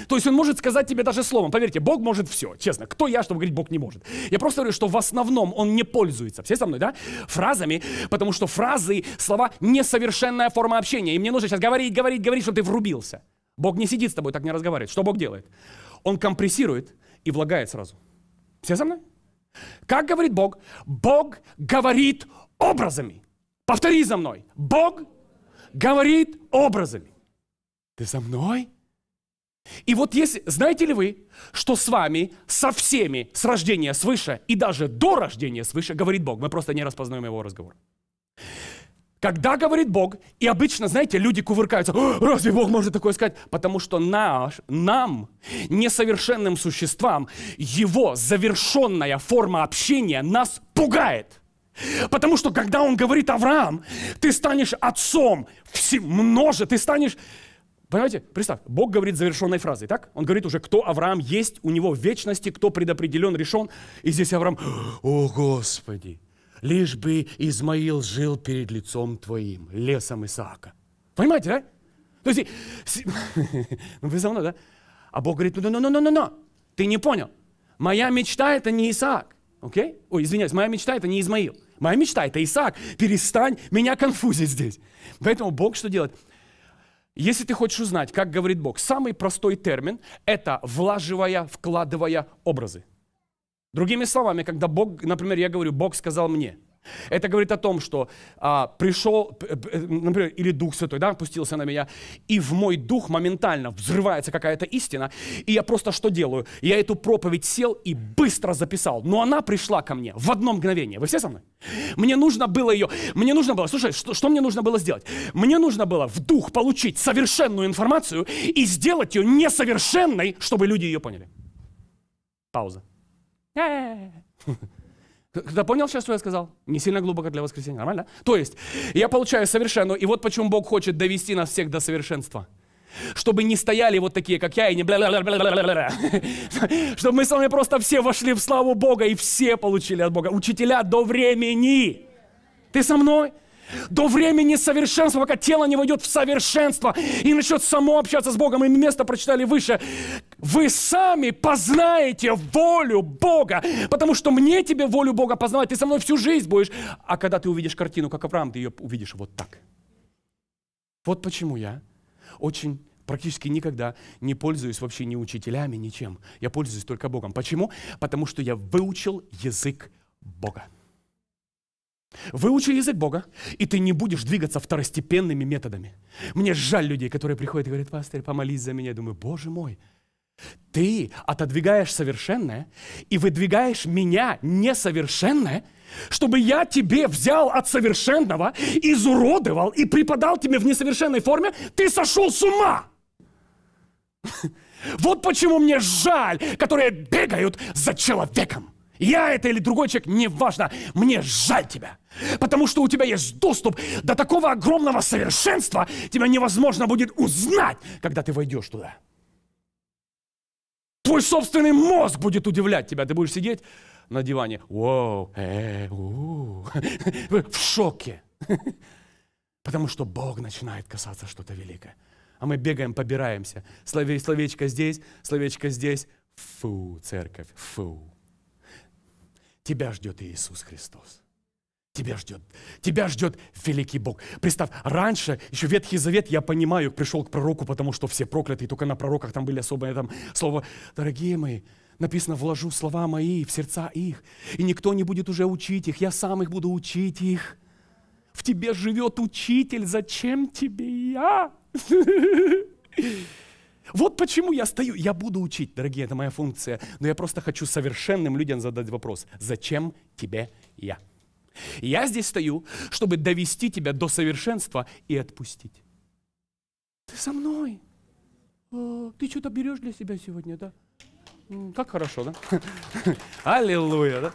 То есть он может сказать тебе даже словом. Поверьте, Бог может все. Честно, кто я, чтобы говорить, Бог не может? Я просто говорю, что в основном он не пользуется, все со мной, да, фразами, потому что фразы, слова — несовершенная форма общения. И мне нужно сейчас говорить, говорить, говорить, чтобы ты врубился. Бог не сидит с тобой, так не разговаривает. Что Бог делает? Он компрессирует, и влагает сразу. Все со мной? Как говорит Бог? Бог говорит образами. Повтори за мной. Бог говорит образами. Ты со мной? И вот если, знаете ли вы, что с вами, со всеми, с рождения свыше и даже до рождения свыше, говорит Бог, мы просто не распознаем его разговор. Когда говорит Бог, и обычно, знаете, люди кувыркаются, разве Бог может такое сказать? Потому что наш, нам, несовершенным существам, его завершенная форма общения нас пугает. Потому что когда он говорит Авраам, ты станешь отцом множе, ты станешь... Понимаете, представь, Бог говорит завершенной фразой, так? Он говорит уже, кто Авраам есть, у него в вечности, кто предопределен, решен. И здесь Авраам, о Господи, лишь бы Измаил жил перед лицом твоим, лесом Исаака. Понимаете, да? То есть, [LAUGHS] ну вы за мной, да? А Бог говорит, ну, ну, ну, ну, ну, ну, ты не понял. Моя мечта это не Исаак, окей? Okay? Ой, извиняюсь, моя мечта это не Измаил. Моя мечта это Исаак. Перестань меня конфузить здесь. Поэтому Бог что делает? Если ты хочешь узнать, как говорит Бог, самый простой термин – это влаживая, вкладывая образы. Другими словами, когда Бог, например, я говорю, Бог сказал мне, это говорит о том, что а, пришел, э, например, или Дух Святой, да, опустился на меня, и в мой дух моментально взрывается какая-то истина, и я просто что делаю? Я эту проповедь сел и быстро записал, но она пришла ко мне в одно мгновение. Вы все со мной? Мне нужно было ее, мне нужно было, слушай, что, что мне нужно было сделать? Мне нужно было в дух получить совершенную информацию и сделать ее несовершенной, чтобы люди ее поняли. Пауза. Кто-то понял сейчас, что я сказал? Не сильно глубоко для воскресенья, нормально? То есть, я получаю совершенную, и вот почему Бог хочет довести нас всех до совершенства. Чтобы не стояли вот такие, как я, и не бля бля бля бля бля бля Чтобы мы с вами просто все вошли в славу Бога, и все получили от Бога. Учителя до времени. Ты со мной? До времени совершенства, пока тело не войдет в совершенство и начнет само общаться с Богом. И место прочитали выше вы сами познаете волю Бога, потому что мне тебе волю Бога познавать, ты со мной всю жизнь будешь. А когда ты увидишь картину, как Авраам, ты ее увидишь вот так. Вот почему я очень практически никогда не пользуюсь вообще ни учителями, ничем. Я пользуюсь только Богом. Почему? Потому что я выучил язык Бога. Выучи язык Бога, и ты не будешь двигаться второстепенными методами. Мне жаль людей, которые приходят и говорят, пастор, помолись за меня. Я думаю, боже мой, ты отодвигаешь совершенное и выдвигаешь меня несовершенное, чтобы я тебе взял от совершенного, изуродовал и преподал тебе в несовершенной форме, ты сошел с ума! [LAUGHS] Вот почему мне жаль, которые бегают за человеком. Я это или другой человек, неважно, мне жаль тебя. Потому что у тебя есть доступ до такого огромного совершенства, тебя невозможно будет узнать, когда ты войдешь туда. Твой собственный мозг будет удивлять тебя. Ты будешь сидеть на диване. Воу, э, [LAUGHS] в шоке. [LAUGHS] Потому что Бог начинает касаться что-то великое. А мы бегаем, побираемся. Слове, словечко здесь, словечко здесь. Фу, церковь, фу. Тебя ждет Иисус Христос тебя ждет. Тебя ждет великий Бог. Представь, раньше, еще Ветхий Завет, я понимаю, пришел к пророку, потому что все прокляты, и только на пророках там были особые там слова. Дорогие мои, написано, вложу слова мои в сердца их, и никто не будет уже учить их, я сам их буду учить их. В тебе живет учитель, зачем тебе я? Вот почему я стою, я буду учить, дорогие, это моя функция, но я просто хочу совершенным людям задать вопрос, зачем тебе я? Я здесь стою, чтобы довести тебя до совершенства и отпустить. Ты со мной. О, а, ты что-то берешь для себя сегодня, да? Как хорошо, да? [LAUGHS] Аллилуйя, да?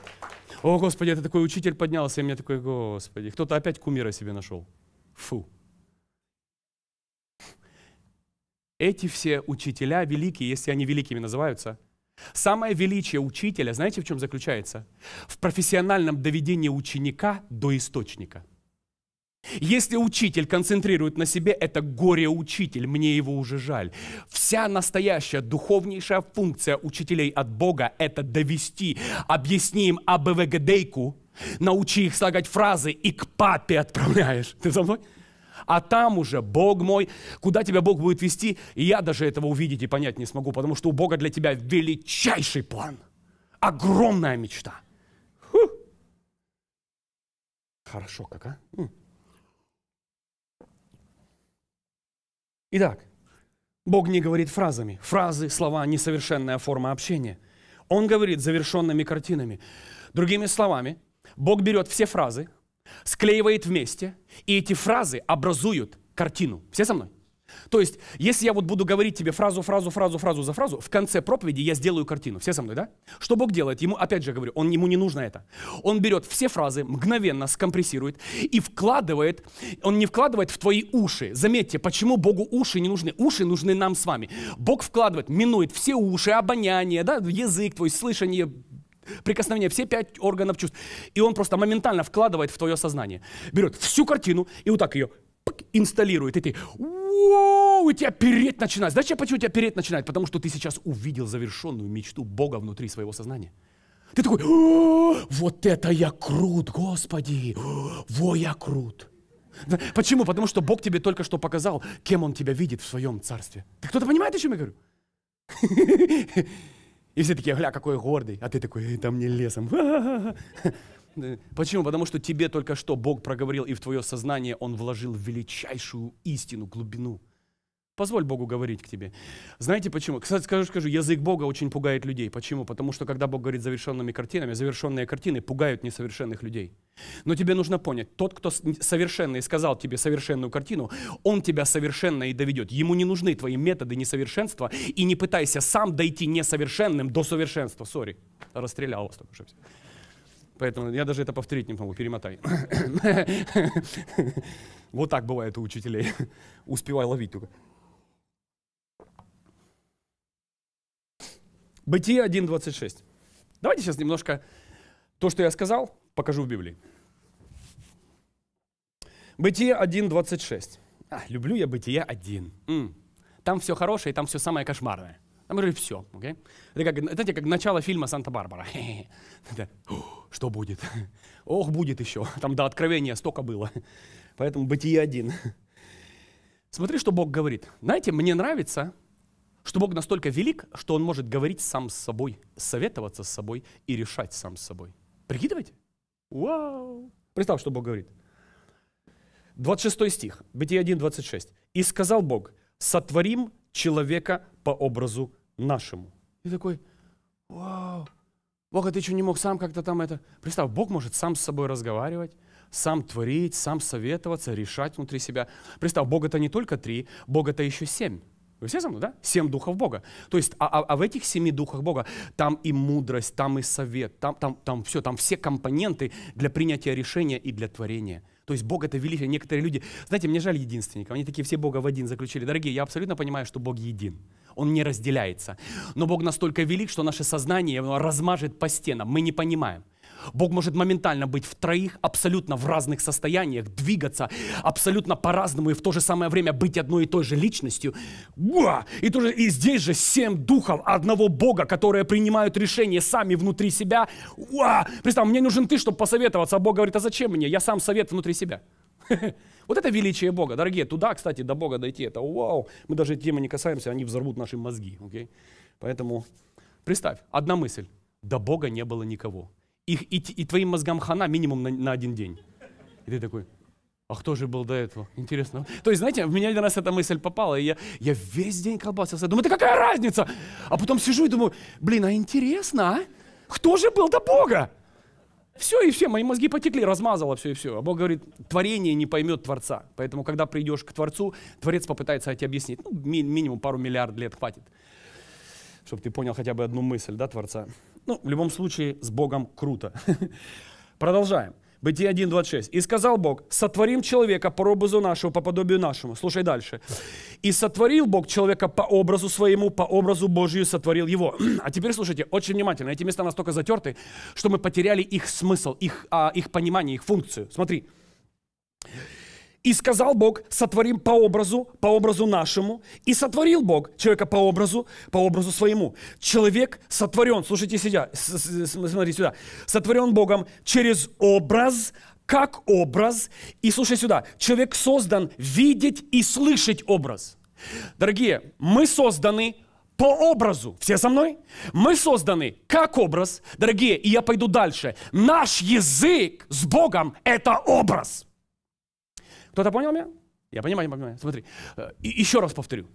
О, Господи, это такой учитель поднялся, и мне такой, Господи, кто-то опять кумира себе нашел. Фу. Эти все учителя великие, если они великими называются – Самое величие учителя, знаете, в чем заключается? В профессиональном доведении ученика до источника. Если учитель концентрирует на себе, это горе-учитель, мне его уже жаль. Вся настоящая духовнейшая функция учителей от Бога – это довести, объясни им АБВГДейку, научи их слагать фразы и к папе отправляешь. Ты за мной? А там уже, Бог мой, куда тебя Бог будет вести, и я даже этого увидеть и понять не смогу, потому что у Бога для тебя величайший план, огромная мечта. Фу. Хорошо как, а? Итак, Бог не говорит фразами. Фразы, слова – несовершенная форма общения. Он говорит завершенными картинами. Другими словами, Бог берет все фразы, склеивает вместе, и эти фразы образуют картину. Все со мной? То есть, если я вот буду говорить тебе фразу, фразу, фразу, фразу за фразу, в конце проповеди я сделаю картину. Все со мной, да? Что Бог делает? Ему, опять же говорю, он, ему не нужно это. Он берет все фразы, мгновенно скомпрессирует и вкладывает, он не вкладывает в твои уши. Заметьте, почему Богу уши не нужны? Уши нужны нам с вами. Бог вкладывает, минует все уши, обоняние, да, язык твой, слышание, прикосновения, все пять органов чувств. И он просто моментально вкладывает в твое сознание. Берет всю картину и вот так ее инсталирует, и ты Вау, и тебя переть начинает. Знаешь, я почему тебя переть начинает? Потому что ты сейчас увидел завершенную мечту Бога внутри своего сознания. Ты такой, вот это я крут, Господи, во я крут. Почему? Потому что Бог тебе только что показал, кем Он тебя видит в своем царстве. Ты кто-то понимает, о чем я говорю? [LAUGHS] И все такие, гля, какой гордый. А ты такой, там мне лесом. [LAUGHS] Почему? Потому что тебе только что Бог проговорил, и в твое сознание Он вложил величайшую истину, глубину – Позволь Богу говорить к тебе. Знаете почему? Кстати, скажу, скажу, язык Бога очень пугает людей. Почему? Потому что когда Бог говорит завершенными картинами, завершенные картины пугают несовершенных людей. Но тебе нужно понять, тот, кто совершенный сказал тебе совершенную картину, он тебя совершенно и доведет. Ему не нужны твои методы несовершенства, и не пытайся сам дойти несовершенным до совершенства. Сори, расстрелял вас только что. Все. Поэтому я даже это повторить не могу, перемотай. [COUGHS] вот так бывает у учителей. Успевай ловить только. Бытие 1.26. Давайте сейчас немножко то, что я сказал, покажу в Библии. Бытие 1.26. А, люблю я Бытие 1. М-м. Там все хорошее, там все самое кошмарное. Там уже все. Okay? Это, как, знаете, как начало фильма «Санта-Барбара». [LAUGHS] Что будет? [LAUGHS] Ох, будет еще. Там до откровения столько было. Поэтому Бытие один. Смотри, что Бог говорит. Знаете, мне нравится, что Бог настолько велик, что Он может говорить сам с собой, советоваться с собой и решать сам с собой. Прикидывайте? Вау! Представь, что Бог говорит. 26 стих, Бытие 1, 26. «И сказал Бог, сотворим человека по образу нашему». И такой, вау, Бог, а ты что, не мог сам как-то там это... Представь, Бог может сам с собой разговаривать, сам творить, сам советоваться, решать внутри себя. Представь, Бог это не только три, Бог это еще семь. Вы все со мной, да? Семь духов Бога. То есть, а, а, а в этих семи духах Бога там и мудрость, там и совет, там, там, там все, там все компоненты для принятия решения и для творения. То есть Бог это великий. Некоторые люди, знаете, мне жаль единственников. Они такие все Бога в один заключили. Дорогие, я абсолютно понимаю, что Бог един. Он не разделяется. Но Бог настолько велик, что наше сознание его размажет по стенам. Мы не понимаем. Бог может моментально быть в троих, абсолютно в разных состояниях, двигаться абсолютно по-разному и в то же самое время быть одной и той же личностью. Уа! И, тоже, и здесь же семь духов одного Бога, которые принимают решения сами внутри себя. Уа! Представь, мне нужен ты, чтобы посоветоваться. А Бог говорит, а зачем мне? Я сам совет внутри себя. [LAUGHS] Вот это величие Бога. Дорогие, туда, кстати, до Бога дойти, это вау. Мы даже темы не касаемся, они взорвут наши мозги. Okay? Поэтому представь, одна мысль. До Бога не было никого и, и, и твоим мозгам хана минимум на, на один день. И ты такой, а кто же был до этого? Интересно. То есть, знаете, в меня один раз эта мысль попала, и я, я весь день колбасился. Думаю, это какая разница? А потом сижу и думаю, блин, а интересно, а? Кто же был до Бога? Все и все, мои мозги потекли, размазало все и все. А Бог говорит, творение не поймет Творца. Поэтому, когда придешь к Творцу, Творец попытается тебе объяснить. Ну, ми- минимум пару миллиард лет хватит, чтобы ты понял хотя бы одну мысль, да, Творца. Ну, в любом случае, с Богом круто. [LAUGHS] Продолжаем. Бытие 1.26. «И сказал Бог, сотворим человека по образу нашего, по подобию нашему». Слушай дальше. «И сотворил Бог человека по образу своему, по образу Божию сотворил его». [CLEARS THROAT] А теперь слушайте, очень внимательно. Эти места настолько затерты, что мы потеряли их смысл, их, а, их понимание, их функцию. Смотри. И сказал Бог, сотворим по образу, по образу нашему. И сотворил Бог человека по образу, по образу своему. Человек сотворен, слушайте сюда, смотрите сюда, сотворен Богом через образ, как образ. И слушай сюда, человек создан видеть и слышать образ. Дорогие, мы созданы по образу. Все со мной? Мы созданы как образ. Дорогие, и я пойду дальше. Наш язык с Богом – это образ. Кто-то понял меня? Я понимаю, я понимаю. Смотри, э, и еще раз повторю.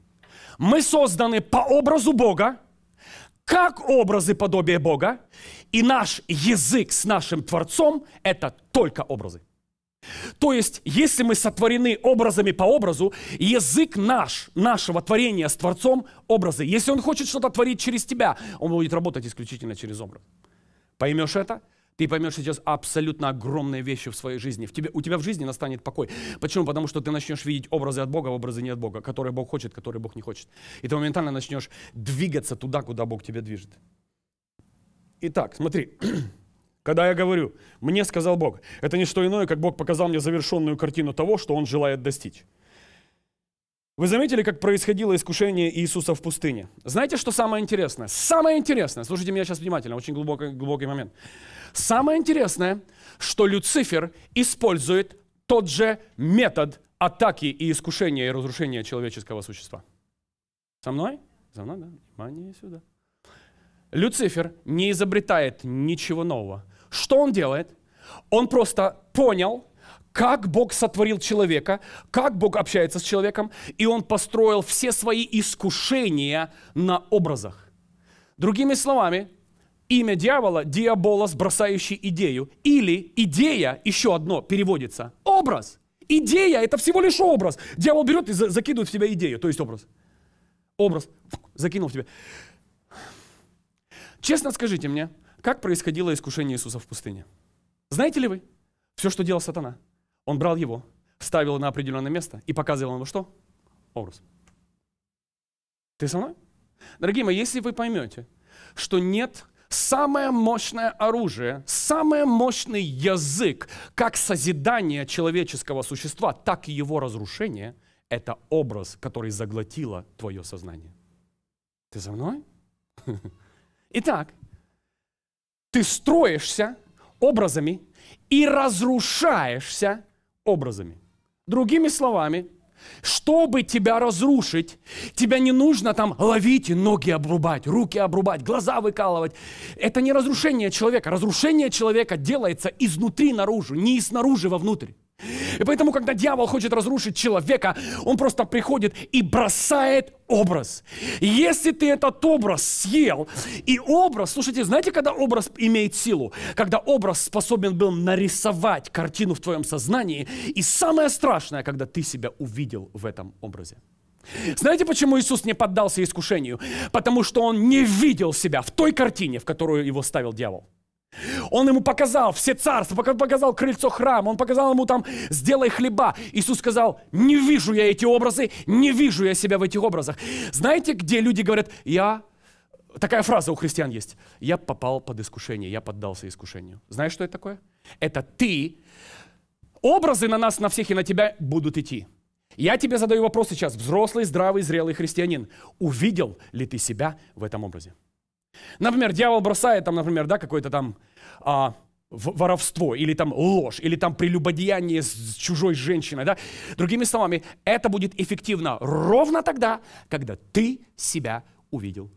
Мы созданы по образу Бога, как образы подобия Бога, и наш язык с нашим Творцом – это только образы. То есть, если мы сотворены образами по образу, язык наш, нашего творения с Творцом – образы. Если Он хочет что-то творить через тебя, Он будет работать исключительно через образ. Поймешь это – ты поймешь сейчас абсолютно огромные вещи в своей жизни. В тебе, у тебя в жизни настанет покой. Почему? Потому что ты начнешь видеть образы от Бога, образы не от Бога, которые Бог хочет, которые Бог не хочет. И ты моментально начнешь двигаться туда, куда Бог тебя движет. Итак, смотри. [CLEARS THROAT] Когда я говорю, мне сказал Бог, это не что иное, как Бог показал мне завершенную картину того, что Он желает достичь. Вы заметили, как происходило искушение Иисуса в пустыне? Знаете, что самое интересное? Самое интересное, слушайте меня сейчас внимательно, очень глубокий, глубокий момент. Самое интересное, что Люцифер использует тот же метод атаки и искушения и разрушения человеческого существа. Со мной? За мной, да. Внимание сюда. Люцифер не изобретает ничего нового. Что он делает? Он просто понял, как Бог сотворил человека, как Бог общается с человеком, и он построил все свои искушения на образах. Другими словами, имя дьявола – диаболос, бросающий идею. Или идея, еще одно переводится, образ. Идея – это всего лишь образ. Дьявол берет и закидывает в тебя идею, то есть образ. Образ закинул в тебя. Честно скажите мне, как происходило искушение Иисуса в пустыне? Знаете ли вы? Все, что делал сатана. Он брал его, ставил на определенное место и показывал ему что? Образ. Ты со мной? Дорогие мои, если вы поймете, что нет самое мощное оружие, самый мощный язык, как созидание человеческого существа, так и его разрушение, это образ, который заглотило твое сознание. Ты за мной? [LAUGHS] Итак, ты строишься образами и разрушаешься образами. Другими словами, чтобы тебя разрушить, тебя не нужно там ловить и ноги обрубать, руки обрубать, глаза выкалывать. Это не разрушение человека. Разрушение человека делается изнутри наружу, не снаружи вовнутрь. И поэтому, когда дьявол хочет разрушить человека, он просто приходит и бросает образ. если ты этот образ съел, и образ, слушайте, знаете, когда образ имеет силу? Когда образ способен был нарисовать картину в твоем сознании, и самое страшное, когда ты себя увидел в этом образе. Знаете, почему Иисус не поддался искушению? Потому что он не видел себя в той картине, в которую его ставил дьявол. Он ему показал все царства, показал крыльцо храма, он показал ему там «сделай хлеба». Иисус сказал, не вижу я эти образы, не вижу я себя в этих образах. Знаете, где люди говорят, я... Такая фраза у христиан есть. Я попал под искушение, я поддался искушению. Знаешь, что это такое? Это ты. Образы на нас, на всех и на тебя будут идти. Я тебе задаю вопрос сейчас, взрослый, здравый, зрелый христианин. Увидел ли ты себя в этом образе? Например, дьявол бросает там, например, да, какое-то там а, воровство, или там ложь, или там прелюбодеяние с чужой женщиной, да. Другими словами, это будет эффективно ровно тогда, когда ты себя увидел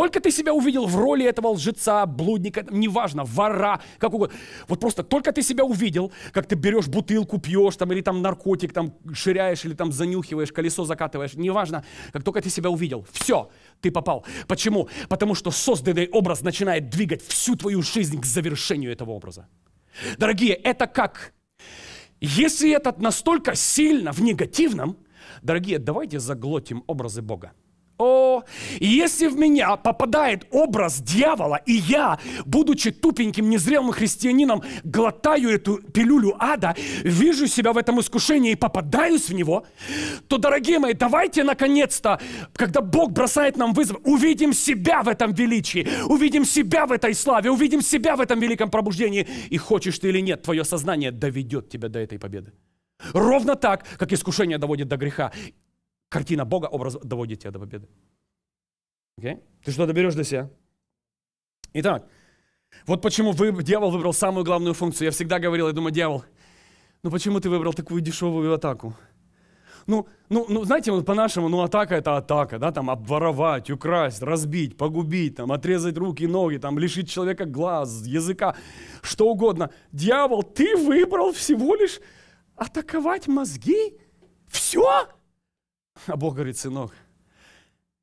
только ты себя увидел в роли этого лжеца, блудника, неважно, вора, как угодно. Вот просто только ты себя увидел, как ты берешь бутылку, пьешь, там, или там наркотик, там, ширяешь, или там занюхиваешь, колесо закатываешь, неважно. Как только ты себя увидел, все, ты попал. Почему? Потому что созданный образ начинает двигать всю твою жизнь к завершению этого образа. Дорогие, это как? Если этот настолько сильно в негативном, дорогие, давайте заглотим образы Бога. О, и если в меня попадает образ дьявола, и я, будучи тупеньким, незрелым христианином, глотаю эту пилюлю ада, вижу себя в этом искушении и попадаюсь в него, то, дорогие мои, давайте наконец-то, когда Бог бросает нам вызов, увидим себя в этом величии, увидим себя в этой славе, увидим себя в этом великом пробуждении. И хочешь ты или нет, твое сознание доведет тебя до этой победы. Ровно так, как искушение доводит до греха. Картина Бога образ доводит тебя до победы. Okay? Ты что-то берешь себя. Итак, вот почему вы, дьявол выбрал самую главную функцию. Я всегда говорил, я думаю, дьявол, ну почему ты выбрал такую дешевую атаку? Ну, ну, ну знаете, вот по-нашему, ну атака это атака, да, там обворовать, украсть, разбить, погубить, там отрезать руки, ноги, там лишить человека глаз, языка, что угодно. Дьявол, ты выбрал всего лишь атаковать мозги? Все? А Бог говорит, сынок,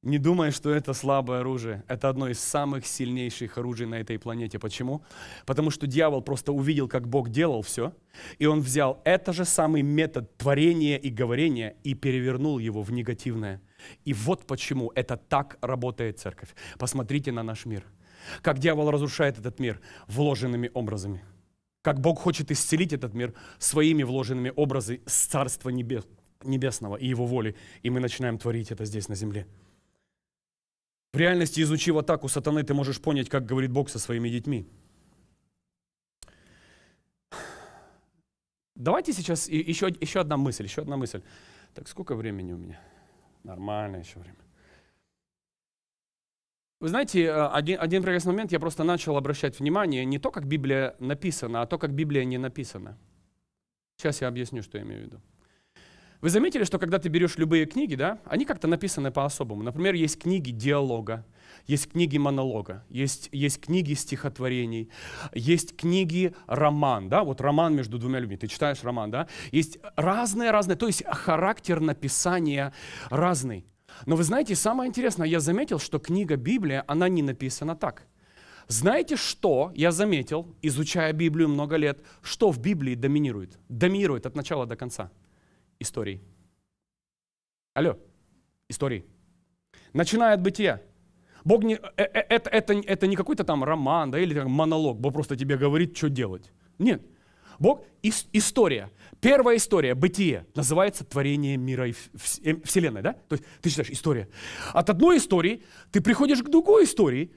не думай, что это слабое оружие. Это одно из самых сильнейших оружий на этой планете. Почему? Потому что дьявол просто увидел, как Бог делал все, и он взял это же самый метод творения и говорения и перевернул его в негативное. И вот почему это так работает церковь. Посмотрите на наш мир. Как дьявол разрушает этот мир вложенными образами. Как Бог хочет исцелить этот мир своими вложенными образами с Царства Небес, небесного и Его воли, и мы начинаем творить это здесь, на земле. В реальности, изучив атаку сатаны, ты можешь понять, как говорит Бог со своими детьми. Давайте сейчас еще, еще одна мысль, еще одна мысль. Так, сколько времени у меня? Нормально еще время. Вы знаете, э, один, один прекрасный момент я просто начал обращать внимание не то, как Библия написана, а то, как Библия не написана. Сейчас я объясню, что я имею в виду. Вы заметили, что когда ты берешь любые книги, да, они как-то написаны по-особому. Например, есть книги диалога, есть книги монолога, есть, есть книги стихотворений, есть книги роман, да, вот роман между двумя людьми, ты читаешь роман, да, есть разные-разные, то есть характер написания разный. Но вы знаете, самое интересное, я заметил, что книга Библия, она не написана так. Знаете, что я заметил, изучая Библию много лет, что в Библии доминирует? Доминирует от начала до конца – историй. Алло, истории. Начиная от бытия. Бог не, э, э, это, это, это не какой-то там роман да, или там монолог, Бог просто тебе говорит, что делать. Нет. Бог, ис, история. Первая история, бытие, называется творение мира и э, вселенной, да? То есть ты читаешь история. От одной истории ты приходишь к другой истории.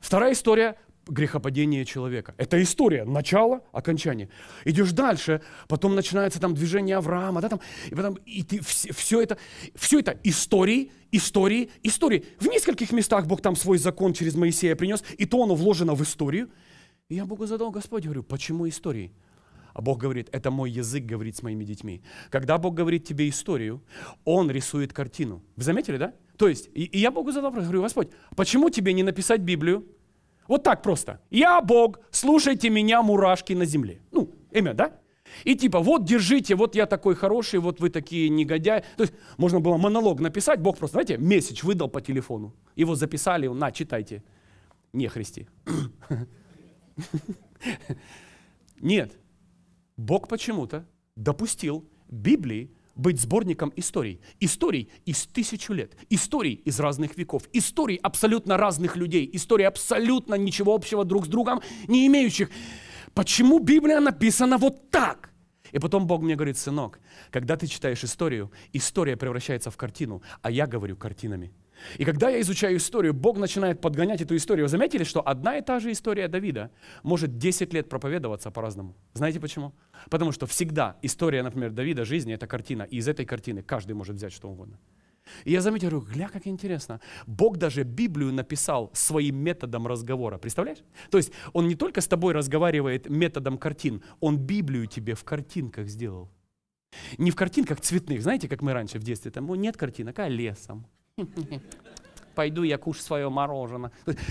Вторая история грехопадение человека. Это история, начало, окончание. Идешь дальше, потом начинается там движение Авраама, да, там, и потом и ты, все, все это, все это истории, истории, истории. В нескольких местах Бог там свой закон через Моисея принес, и то оно вложено в историю. И я Богу задал, Господь, говорю, почему истории? А Бог говорит, это мой язык говорит с моими детьми. Когда Бог говорит тебе историю, Он рисует картину. Вы заметили, да? То есть, и, и я Богу задал говорю, Господь, почему тебе не написать Библию, вот так просто. Я Бог, слушайте меня, мурашки на земле. Ну, имя, да? И типа, вот держите, вот я такой хороший, вот вы такие негодяи. То есть можно было монолог написать, Бог просто, знаете, месяц выдал по телефону. Его записали, на, читайте. Не христи. [LAUGHS] Нет. Бог почему-то допустил Библии быть сборником историй. Историй из тысячу лет, историй из разных веков, историй абсолютно разных людей, историй абсолютно ничего общего друг с другом не имеющих. Почему Библия написана вот так? И потом Бог мне говорит, сынок, когда ты читаешь историю, история превращается в картину, а я говорю картинами. И когда я изучаю историю, Бог начинает подгонять эту историю. Вы заметили, что одна и та же история Давида может 10 лет проповедоваться по-разному? Знаете почему? Потому что всегда история, например, Давида жизни – это картина, и из этой картины каждый может взять что угодно. И я заметил, говорю, гля, как интересно. Бог даже Библию написал своим методом разговора. Представляешь? То есть он не только с тобой разговаривает методом картин, он Библию тебе в картинках сделал. Не в картинках цветных, знаете, как мы раньше в детстве, там, ну, нет картинок, а лесом. [LAUGHS] Пойду я кушаю свое мороженое.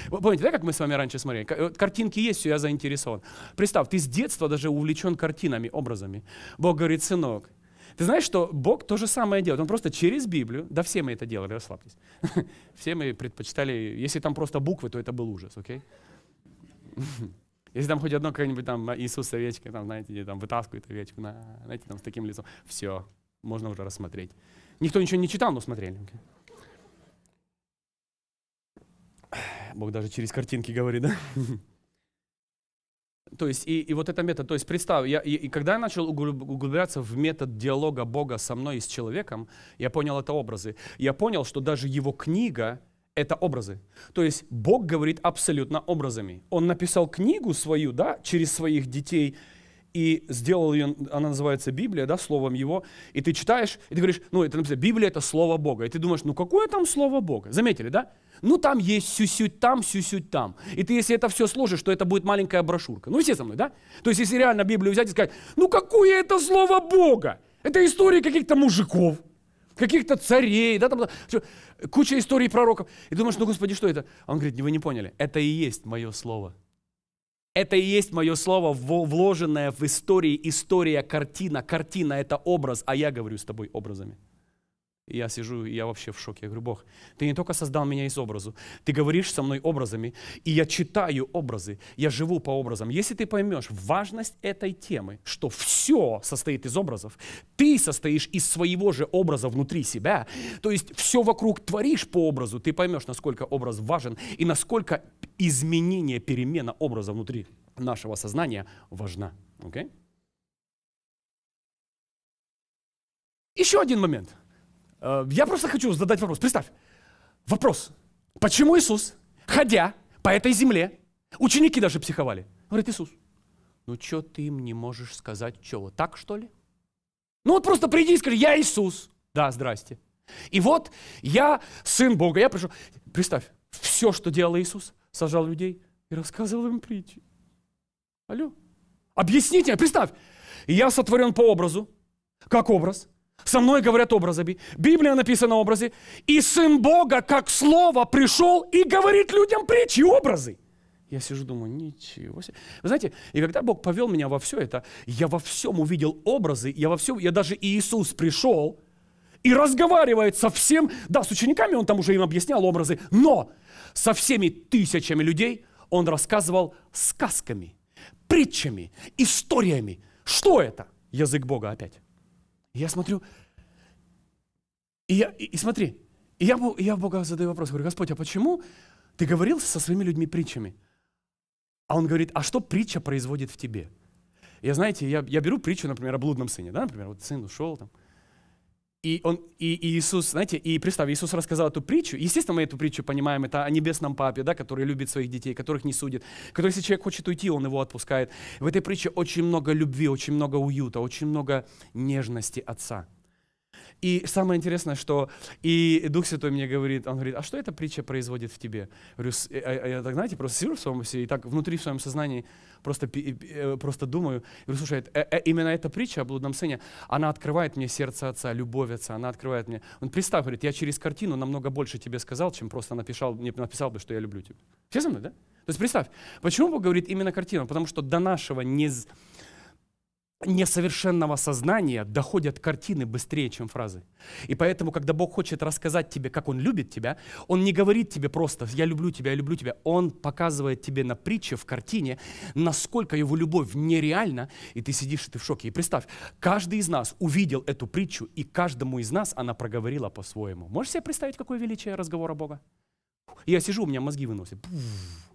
Помните, да, как мы с вами раньше смотрели? Э, картинки есть, все, я заинтересован. Представь, ты с детства даже увлечен картинами, образами. Бог говорит, сынок, ты знаешь, что Бог то же самое делает. Он просто через Библию, да все мы это делали, расслабьтесь. [LAUGHS] Все мы предпочитали, если там просто буквы, то это был ужас, окей? [LAUGHS] Если там хоть одно какое-нибудь там Иисус овечка, там, знаете, где там вытаскивает овечку, на, знаете, там с таким лицом, все, можно уже рассмотреть. Никто ничего не читал, но смотрели. Okay? [SIGHS] Бог даже через картинки говорит, да? [LAUGHS] То есть, и, и вот это метод, то есть представь, я, и, и когда я начал углубляться в метод диалога Бога со мной и с человеком, я понял это образы. Я понял, что даже его книга — это образы. То есть Бог говорит абсолютно образами. Он написал книгу свою, да, через своих детей — и сделал ее, она называется Библия, да, словом его, и ты читаешь, и ты говоришь, ну, это написано, Библия – это слово Бога. И ты думаешь, ну, какое там слово Бога? Заметили, да? Ну, там есть сюсють там, сюсють там. И ты, если это все сложишь, то это будет маленькая брошюрка. Ну, все со мной, да? То есть, если реально Библию взять и сказать, ну, какое это слово Бога? Это истории каких-то мужиков, каких-то царей, да, там, все, куча историй пророков. И думаешь, ну, Господи, что это? он говорит, вы не поняли, это и есть мое слово. Это и есть мое слово, вложенное в истории, история, картина. Картина – это образ, а я говорю с тобой образами – и я сижу, и я вообще в шоке. Я говорю, Бог, ты не только создал меня из образу, ты говоришь со мной образами, и я читаю образы, я живу по образам. Если ты поймешь важность этой темы, что все состоит из образов, ты состоишь из своего же образа внутри себя, то есть все вокруг творишь по образу, ты поймешь, насколько образ важен и насколько изменение, перемена образа внутри нашего сознания важна. Okay? Еще один момент – Э, я просто хочу задать вопрос. Представь, вопрос. Почему Иисус, ходя по этой земле, ученики даже психовали? Говорит Иисус, ну что ты им не можешь сказать, чего, вот так что ли? Ну вот просто приди и скажи, я Иисус. Да, здрасте. И вот я сын Бога, я пришел. Представь, все, что делал Иисус, сажал людей и рассказывал им притчи. Алло, объясните, представь, я сотворен по образу, как образ – со мной говорят образами. Библия написана образы. И Сын Бога, как Слово, пришел и говорит людям притчи, образы. Я сижу, думаю, ничего себе. Вы знаете, и когда Бог повел меня во все это, я во всем увидел образы, я во всем, я даже Иисус пришел и разговаривает со всем, да, с учениками он там уже им объяснял образы, но со всеми тысячами людей он рассказывал сказками, притчами, историями. Что это? Язык Бога опять. Я смотрю, и, я, и, и смотри, и я, и я Бога задаю вопрос, говорю, Господь, а почему ты говорил со своими людьми притчами? А он говорит, а что притча производит в тебе? Я, знаете, я, я беру притчу, например, о блудном сыне, да, например, вот сын ушел там, и, он, и, и Иисус, знаете, и представь, Иисус рассказал эту притчу. Естественно, мы эту притчу понимаем, это о небесном папе, да, который любит своих детей, которых не судит. Который, если человек хочет уйти, он его отпускает. В этой притче очень много любви, очень много уюта, очень много нежности отца. И самое интересное, что и Дух Святой мне говорит, он говорит, а что эта притча производит в тебе? Говорю, э, э, я так, знаете, просто сижу в своем и так внутри в своем сознании просто, э, просто думаю. Говорю, слушай, именно эта притча о блудном сыне, она открывает мне сердце отца, любовь отца, она открывает мне. Он представь, говорит, я через картину намного больше тебе сказал, чем просто написал, мне написал бы, что я люблю тебя. Все со мной, да? То есть представь, почему Бог говорит именно картину? Потому что до нашего не несовершенного сознания доходят картины быстрее, чем фразы. И поэтому, когда Бог хочет рассказать тебе, как Он любит тебя, Он не говорит тебе просто «я люблю тебя, я люблю тебя». Он показывает тебе на притче, в картине, насколько Его любовь нереальна, и ты сидишь, и ты в шоке. И представь, каждый из нас увидел эту притчу, и каждому из нас она проговорила по-своему. Можешь себе представить, какое величие разговора Бога? Я сижу, у меня мозги выносят. Пфф.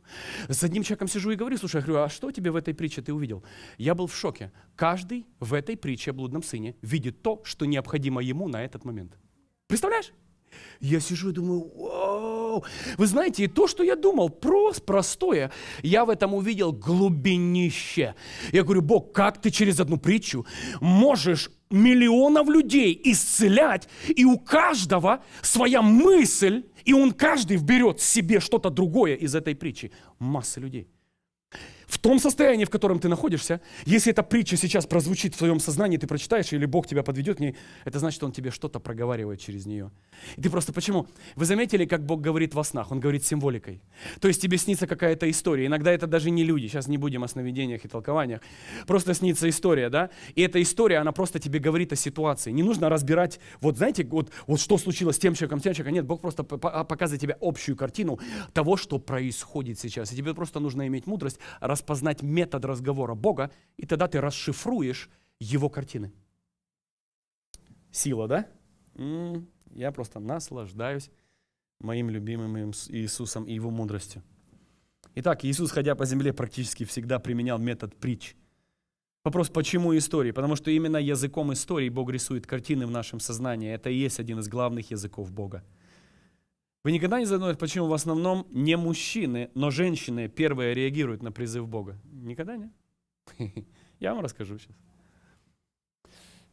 С одним человеком сижу и говорю, слушай, я говорю, а что тебе в этой притче ты увидел? Я был в шоке. Каждый в этой притче о блудном сыне видит то, что необходимо ему на этот момент. Представляешь? Я сижу и думаю, вау! Вы знаете, и то, что я думал, просто простое, я в этом увидел глубинище. Я говорю, Бог, как ты через одну притчу можешь миллионов людей исцелять, и у каждого своя мысль, и он каждый вберет себе что-то другое из этой притчи. Масса людей в том состоянии, в котором ты находишься, если эта притча сейчас прозвучит в твоем сознании, ты прочитаешь, или Бог тебя подведет к ней, это значит, он тебе что-то проговаривает через нее. И ты просто почему? Вы заметили, как Бог говорит во снах? Он говорит символикой. То есть тебе снится какая-то история. Иногда это даже не люди. Сейчас не будем о сновидениях и толкованиях. Просто снится история, да? И эта история, она просто тебе говорит о ситуации. Не нужно разбирать, вот знаете, вот, вот что случилось с тем человеком, с тем человеком. Нет, Бог просто показывает тебе общую картину того, что происходит сейчас. И тебе просто нужно иметь мудрость распознать метод разговора Бога, и тогда ты расшифруешь его картины. Сила, да? я просто наслаждаюсь моим любимым Иисусом и его мудростью. Итак, Иисус, ходя по земле, практически всегда применял метод притч. Вопрос, почему истории? Потому что именно языком истории Бог рисует картины в нашем сознании. Это и есть один из главных языков Бога – вы никогда не задумывались, почему в основном не мужчины, но женщины первые реагируют на призыв Бога? Никогда не? [LAUGHS] Я вам расскажу сейчас.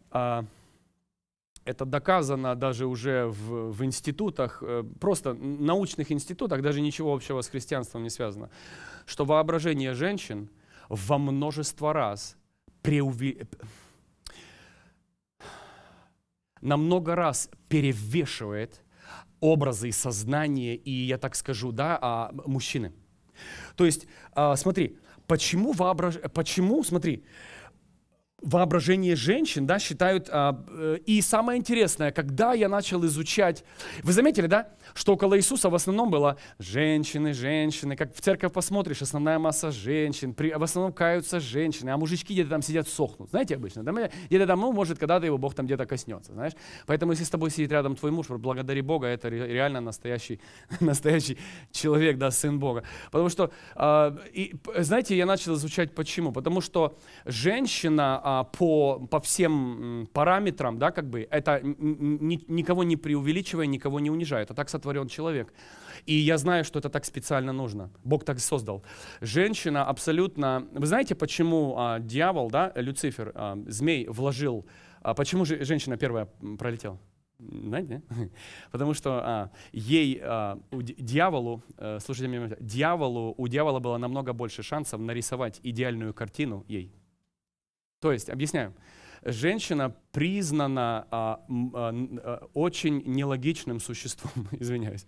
А, это доказано даже уже в, в институтах, э, просто научных институтах, даже ничего общего с христианством не связано, что воображение женщин во множество раз преувеличено [SIGHS] намного раз перевешивает образы, и сознание и, я так скажу, да, а, мужчины. То есть, а, смотри, почему, воображ... почему, смотри, воображение женщин, да, считают. А, э, и самое интересное, когда я начал изучать, вы заметили, да, что около Иисуса в основном было женщины, женщины, как в церковь посмотришь, основная масса женщин, при, в основном каются женщины, а мужички где-то там сидят, сохнут, знаете, обычно, Да, где-то там, ну, может, когда-то его Бог там где-то коснется, знаешь. Поэтому, если с тобой сидит рядом твой муж, благодари Бога, это реально настоящий, [LAUGHS] настоящий человек, да, сын Бога. Потому что, а, и, знаете, я начал изучать почему, потому что женщина, а, а, по, по всем параметрам, да, как бы, это ни, никого не преувеличивая, никого не унижая. Это так сотворен человек. И я знаю, что это так специально нужно. Бог так создал. Женщина абсолютно... Вы знаете, почему а, дьявол, да, Люцифер, а, змей вложил... А почему же женщина первая пролетела? Знаете, [LAUGHS] Потому что а, ей, а, у дьяволу, а, слушайте меня, дьяволу, у дьявола было намного больше шансов нарисовать идеальную картину ей, то есть, объясняю, женщина признана а, а, а, очень нелогичным существом, [LAUGHS] извиняюсь.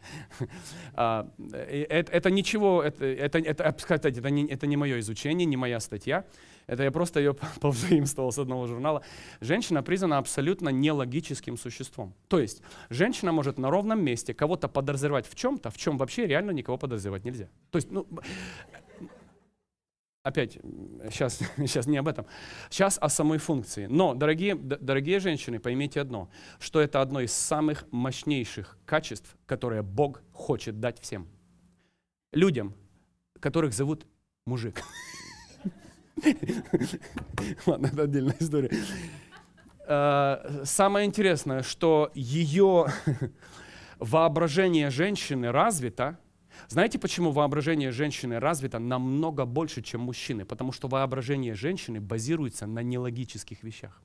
А, это, ничего, это, это, это, кстати, это, не, это не мое изучение, не моя статья, это я просто ее [LAUGHS] повзаимствовал с одного журнала. Женщина признана абсолютно нелогическим существом. То есть женщина может на ровном месте кого-то подозревать в чем-то, в чем вообще реально никого подозревать нельзя. То есть, ну, опять, сейчас, сейчас [LAUGHS] не об этом, сейчас о самой функции. Но, дорогие, дорогие женщины, поймите одно, что это одно из самых мощнейших качеств, которое Бог хочет дать всем. Людям, которых зовут мужик. [LAUGHS] Ладно, это отдельная история. Э, самое интересное, что ее [LAUGHS] воображение женщины развито, знаете, почему воображение женщины развито намного больше, чем мужчины? Потому что воображение женщины базируется на нелогических вещах.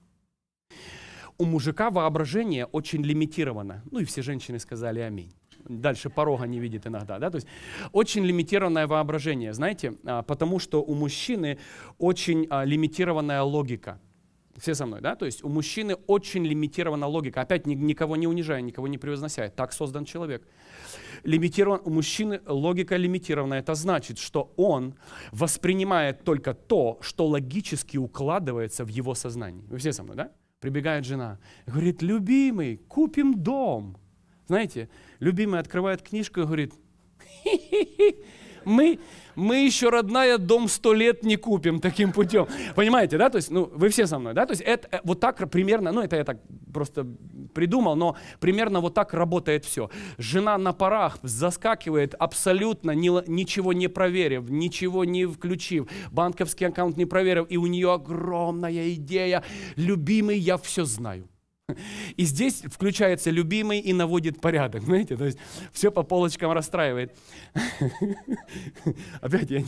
У мужика воображение очень лимитировано. Ну и все женщины сказали аминь. Дальше порога не видит иногда, да, то есть очень лимитированное воображение, знаете, а, потому что у мужчины очень а, лимитированная логика. Все со мной, да? То есть у мужчины очень лимитирована логика. Опять никого не унижая, никого не превознося. Так создан человек. Лимитирован, у мужчины логика лимитирована. Это значит, что он воспринимает только то, что логически укладывается в его сознании. Вы все со мной, да? Прибегает жена, говорит, любимый, купим дом. Знаете, любимый открывает книжку и говорит, Хи -хи -хи, мы, мы еще, родная, дом сто лет не купим таким путем. Понимаете, да? То есть, ну, вы все со мной, да? То есть, это э, вот так примерно, ну, это я так просто придумал, но примерно вот так работает все. Жена на парах заскакивает абсолютно не, ничего не проверив, ничего не включив, банковский аккаунт не проверив, и у нее огромная идея. Любимый, я все знаю. [LAUGHS] И здесь включается любимый и наводит порядок, знаете, то есть все по полочкам расстраивает. [LAUGHS] Опять я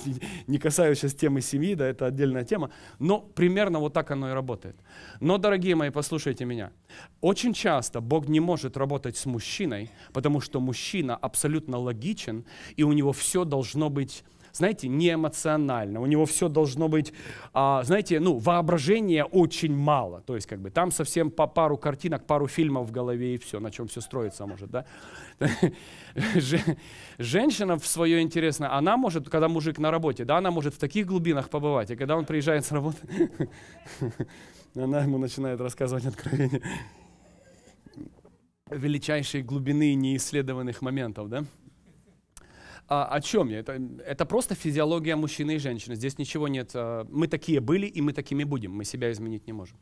не касаюсь сейчас темы семьи, да, это отдельная тема, но примерно вот так оно и работает. Но, дорогие мои, послушайте меня. Очень часто Бог не может работать с мужчиной, потому что мужчина абсолютно логичен, и у него все должно быть знаете, не эмоционально. У него все должно быть, а, знаете, ну, воображения очень мало. То есть, как бы, там совсем по пару картинок, пару фильмов в голове и все, на чем все строится может, да. [LAUGHS] Женщина в свое интересно, она может, когда мужик на работе, да, она может в таких глубинах побывать, и когда он приезжает с работы, [LAUGHS] она ему начинает рассказывать откровения величайшей глубины неисследованных моментов, да? А, о чем я? Это, это просто физиология мужчины и женщины. Здесь ничего нет. Э, мы такие были, и мы такими будем. Мы себя изменить не можем.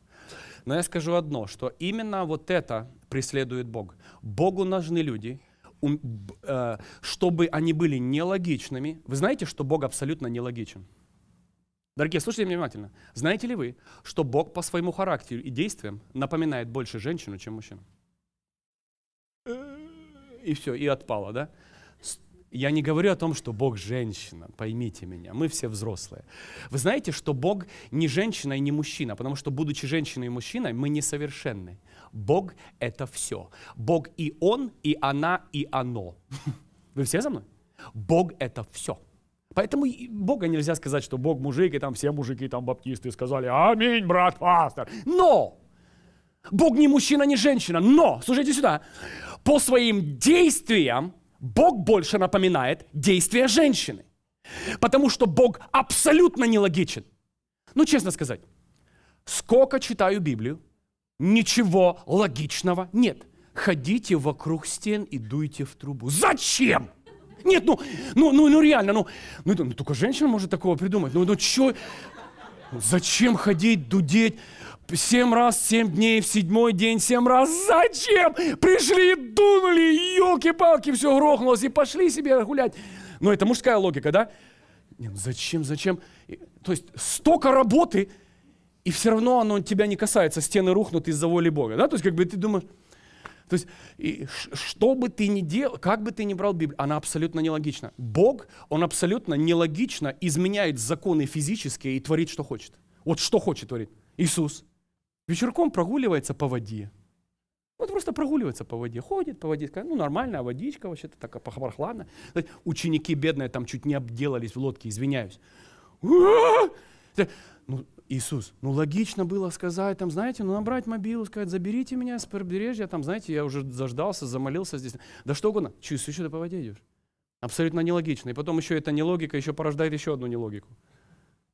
Но я скажу одно, что именно вот это преследует Бог. Богу нужны люди, э, чтобы они были нелогичными. Вы знаете, что Бог абсолютно нелогичен? Дорогие, слушайте меня внимательно. Знаете ли вы, что Бог по своему характеру и действиям напоминает больше женщину, чем мужчину? И все, и отпало, да? Я не говорю о том, что Бог женщина, поймите меня, мы все взрослые. Вы знаете, что Бог не женщина и не мужчина, потому что, будучи женщиной и мужчиной, мы несовершенны. Бог — это все. Бог и Он, и она, и оно. [LAUGHS] Вы все за мной? Бог — это все. Поэтому Бога нельзя сказать, что Бог мужик, и там все мужики, там баптисты сказали «Аминь, брат пастор». Но! Бог не мужчина, не женщина, но, слушайте сюда, по своим действиям Бог больше напоминает действия женщины. Потому что Бог абсолютно нелогичен. Ну, честно сказать, сколько читаю Библию, ничего логичного нет. Ходите вокруг стен и дуйте в трубу. Зачем? Нет, ну, ну, ну, ну реально, ну, ну, ну, только женщина может такого придумать. Ну, ну, чё? Зачем ходить, дудеть? семь раз, семь дней, в седьмой день, семь раз. Зачем? Пришли, дунули, елки-палки, все грохнулось и пошли себе гулять. Но ну, это мужская логика, да? Нет, ну зачем, зачем? То есть столько работы, и все равно оно тебя не касается, стены рухнут из-за воли Бога, да? То есть как бы ты думаешь, то есть, и что бы ты ни делал, как бы ты ни брал Библию, она абсолютно нелогична. Бог, он абсолютно нелогично изменяет законы физические и творит, что хочет. Вот что хочет творить. Иисус, вечерком прогуливается по воде. Вот просто прогуливается по воде, ходит по воде, ну нормальная водичка вообще-то такая прохладно. Ученики бедные там чуть не обделались в лодке, извиняюсь. Э, ну, Иисус, ну логично было сказать, там, знаете, ну набрать мобилу, сказать, заберите меня с побережья, там, знаете, я уже заждался, замолился здесь. Да что угодно. Чувствую, что ты по воде идешь. Абсолютно нелогично. И потом еще эта нелогика еще порождает еще одну нелогику.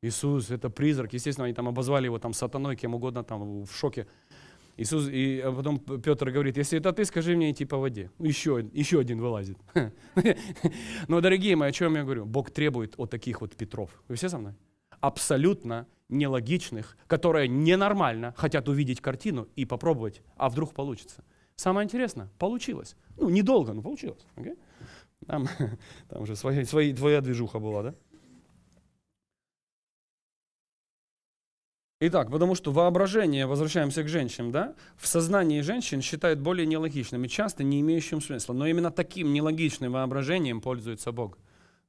Иисус, это призрак. Естественно, они там обозвали его там сатаной, кем угодно, там в шоке. Иисус, и а потом Петр говорит, если это ты, скажи мне идти по воде. Еще, ну, еще один вылазит. [LAUGHS] Но, дорогие мои, о чем я говорю? Бог требует от таких вот Петров. Вы все со мной? Абсолютно нелогичных, которые ненормально хотят увидеть картину и попробовать, а вдруг получится. Самое интересное, получилось. Ну, недолго, но получилось. Okay? Там, [LAUGHS] там же своя, своя, твоя движуха была, да? Итак, потому что воображение, возвращаемся к женщинам, да, в сознании женщин считают более нелогичным и часто не имеющим смысла. Но именно таким нелогичным воображением пользуется Бог.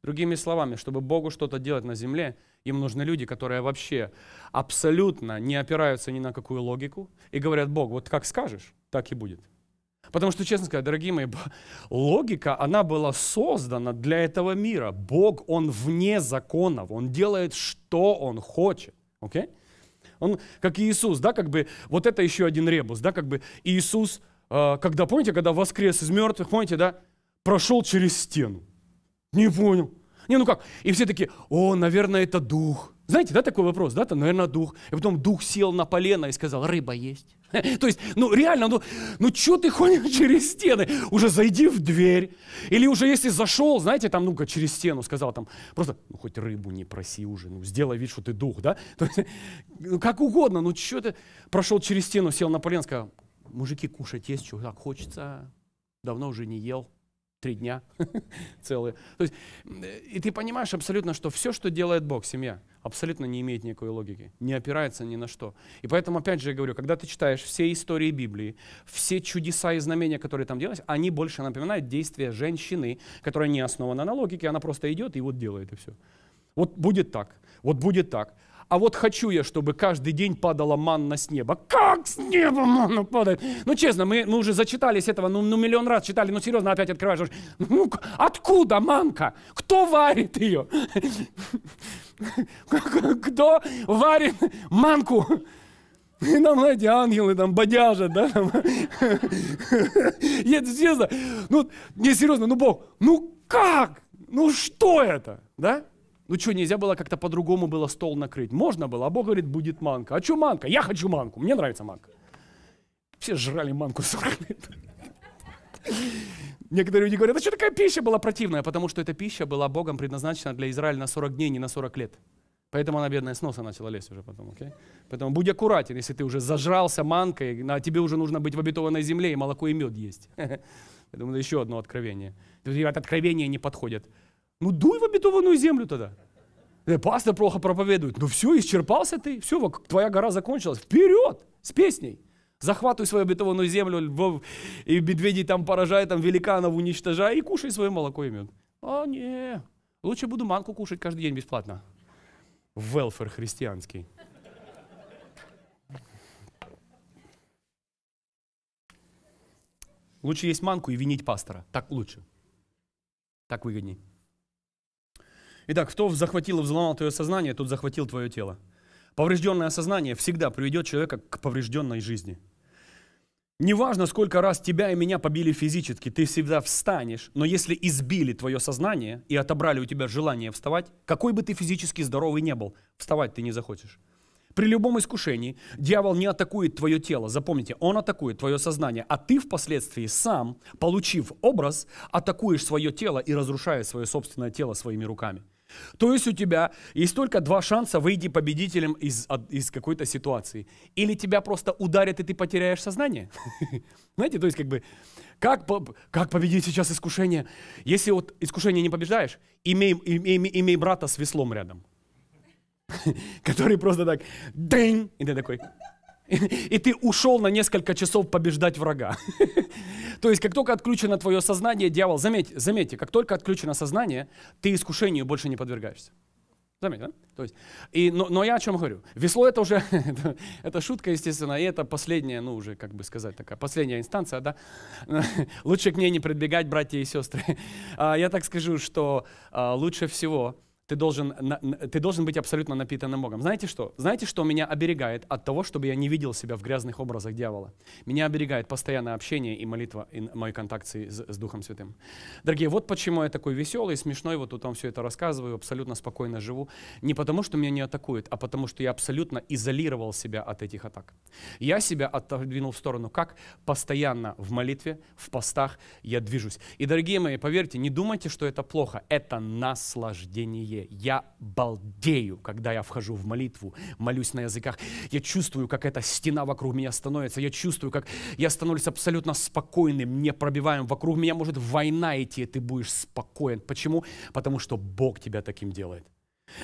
Другими словами, чтобы Богу что-то делать на земле, им нужны люди, которые вообще абсолютно не опираются ни на какую логику и говорят, Бог, вот как скажешь, так и будет. Потому что, честно сказать, дорогие мои, логика, она была создана для этого мира. Бог, он вне законов, он делает, что он хочет. Okay? Он как Иисус, да, как бы, вот это еще один ребус, да, как бы Иисус, а, когда, помните, когда воскрес из мертвых, помните, да, прошел через стену. Не понял. Не, ну как? И все такие, о, наверное, это дух. Знаете, да, такой вопрос, да, это, наверное, дух. И потом дух сел на полено и сказал, рыба есть. [LAUGHS] То есть, ну реально, ну, ну что ты ходишь [LAUGHS] через стены? Уже зайди в дверь. Или уже если зашел, знаете, там, ну-ка, через стену сказал, там, просто, ну хоть рыбу не проси уже, ну сделай вид, что ты дух, да? [LAUGHS] То есть, ну как угодно, ну что ты? Прошел через стену, сел на полен, сказал, мужики, кушать есть, что так хочется, давно уже не ел три дня [LAUGHS] целые. То есть, э, и ты понимаешь абсолютно, что все, что делает Бог, семья, абсолютно не имеет никакой логики, не опирается ни на что. И поэтому, опять же, я говорю, когда ты читаешь все истории Библии, все чудеса и знамения, которые там делались, они больше напоминают действия женщины, которая не основана на логике, она просто идет и вот делает, и все. Вот будет так, вот будет так, а вот хочу я, чтобы каждый день падала манна с неба. Как с неба манна падает? Ну, честно, мы, мы уже зачитались этого, ну, ну, миллион раз читали, ну, серьезно, опять открываешь. Ну, откуда манка? Кто варит ее? [LAUGHS] Кто варит манку? И там, знаете, ангелы там бодяжат, да? [LAUGHS] Я серьезно, ну, не серьезно, ну, Бог, ну как? Ну что это, да? Ну что, нельзя было как-то по-другому было стол накрыть? Можно было, а Бог говорит, будет манка. А что манка? Я хочу манку, мне нравится манка. Все жрали манку 40 лет. Некоторые люди говорят, а что такая пища была противная? Потому что эта пища была Богом предназначена для Израиля на 40 дней, не на 40 лет. Поэтому она, бедная, с носа начала лезть уже потом, Okay? Поэтому будь аккуратен, если ты уже зажрался манкой, а тебе уже нужно быть в обетованной земле и молоко и мед есть. [LAUGHS] Поэтому это еще одно откровение. От откровения не подходят. Ну дуй в обетованную землю тогда. Э, пастор плохо проповедует. Ну все, исчерпался ты, все, твоя гора закончилась. Вперед с песней. Захватывай свою обетованную землю, львов и медведей там поражай, там великанов уничтожай и кушай свое молоко и мед. А не, лучше буду манку кушать каждый день бесплатно. Велфер христианский. Лучше есть манку и винить пастора. Так лучше. Так выгодней. Итак, кто захватил и взломал твое сознание, тот захватил твое тело. Поврежденное сознание всегда приведет человека к поврежденной жизни. Неважно, сколько раз тебя и меня побили физически, ты всегда встанешь, но если избили твое сознание и отобрали у тебя желание вставать, какой бы ты физически здоровый не был, вставать ты не захочешь. При любом искушении дьявол не атакует твое тело, запомните, он атакует твое сознание, а ты впоследствии сам, получив образ, атакуешь свое тело и разрушаешь свое собственное тело своими руками. То есть у тебя есть только два шанса выйти победителем из, из какой-то ситуации. Или тебя просто ударят, и ты потеряешь сознание. [LAUGHS] Знаете, то есть как бы, как, как победить сейчас искушение? Если вот искушение не побеждаешь, имей, имей, имей брата с веслом рядом. [LAUGHS] Который просто так, дынь, и ты такой, [LAUGHS] и ты ушел на несколько часов побеждать врага. [LAUGHS] То есть, как только отключено твое сознание, дьявол, заметьте, заметьте, как только отключено сознание, ты искушению больше не подвергаешься. Заметь, да? То есть, и, но, но я о чем говорю? Весло это уже, [LAUGHS] это, это шутка, естественно, и это последняя, ну уже, как бы сказать, такая последняя инстанция, да? лучше к ней не прибегать, братья и сестры. А, я так скажу, что а, лучше всего ты должен, ты должен быть абсолютно напитанным Богом. Знаете что? Знаете, что меня оберегает от того, чтобы я не видел себя в грязных образах дьявола? Меня оберегает постоянное общение и молитва, и мой контакт с, с Духом Святым. Дорогие, вот почему я такой веселый, смешной, вот тут вам все это рассказываю, абсолютно спокойно живу. Не потому, что меня не атакуют, а потому, что я абсолютно изолировал себя от этих атак. Я себя отодвинул в сторону. Как? Постоянно в молитве, в постах я движусь. И, дорогие мои, поверьте, не думайте, что это плохо. Это наслаждение Библия. Я балдею, когда я вхожу в молитву, молюсь на языках. Я чувствую, как эта стена вокруг меня становится. Я чувствую, как я становлюсь абсолютно спокойным, не пробиваем. Вокруг меня может война идти, и ты будешь спокоен. Почему? Потому что Бог тебя таким делает.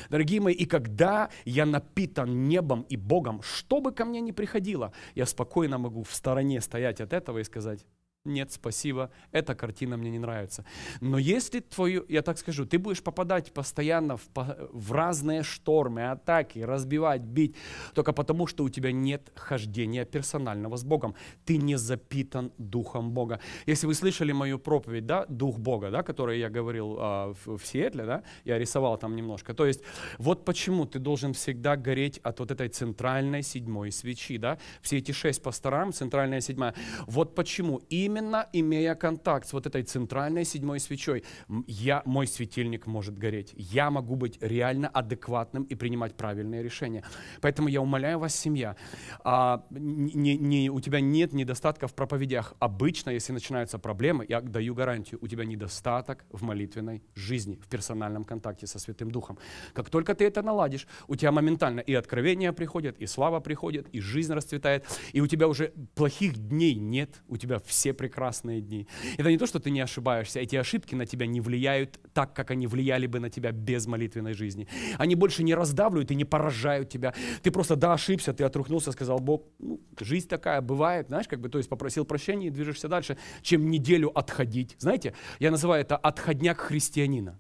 Дорогие мои, и когда я напитан небом и Богом, что бы ко мне ни приходило, я спокойно могу в стороне стоять от этого и сказать, нет, спасибо, эта картина мне не нравится. Но если твою, я так скажу, ты будешь попадать постоянно в, в разные штормы, атаки, разбивать, бить, только потому, что у тебя нет хождения персонального с Богом. Ты не запитан Духом Бога. Если вы слышали мою проповедь, да, Дух Бога, да, который я говорил а, в, в Сиэтле, да, я рисовал там немножко. То есть вот почему ты должен всегда гореть от вот этой центральной седьмой свечи, да, все эти шесть по сторонам, центральная седьмая. Вот почему именно именно имея контакт с вот этой центральной седьмой свечой, я, мой светильник может гореть. Я могу быть реально адекватным и принимать правильные решения. Поэтому я умоляю вас, семья, а, не, не, у тебя нет недостатка в проповедях. Обычно, если начинаются проблемы, я даю гарантию, у тебя недостаток в молитвенной жизни, в персональном контакте со Святым Духом. Как только ты это наладишь, у тебя моментально и откровения приходят, и слава приходит, и жизнь расцветает, и у тебя уже плохих дней нет, у тебя все прекрасные дни. Это не то, что ты не ошибаешься, эти ошибки на тебя не влияют так, как они влияли бы на тебя без молитвенной жизни. Они больше не раздавливают и не поражают тебя. Ты просто, да, ошибся, ты отрухнулся, сказал, Бог, ну, жизнь такая, бывает, знаешь, как бы, то есть попросил прощения и движешься дальше, чем неделю отходить. Знаете, я называю это отходняк христианина.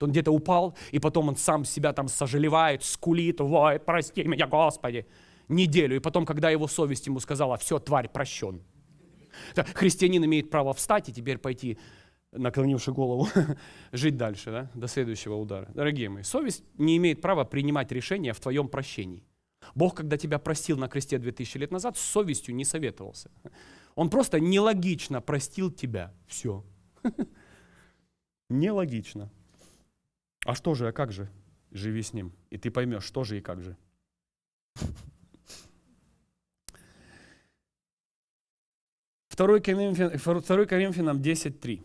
Он где-то упал, и потом он сам себя там сожалевает, скулит, лает, прости меня, Господи!» неделю, и потом, когда его совесть ему сказала, все, тварь, прощен, да, христианин имеет право встать и теперь пойти, наклонивши голову, [LAUGHS] жить дальше, да, до следующего удара. Дорогие мои, совесть не имеет права принимать решения в твоем прощении. Бог, когда тебя простил на кресте 2000 лет назад, с совестью не советовался. Он просто нелогично простил тебя. Все. [LAUGHS] Нелогично. А что же, а как же? Живи с ним, и ты поймешь, что же и как же. 2 Коринфянам, 10.3.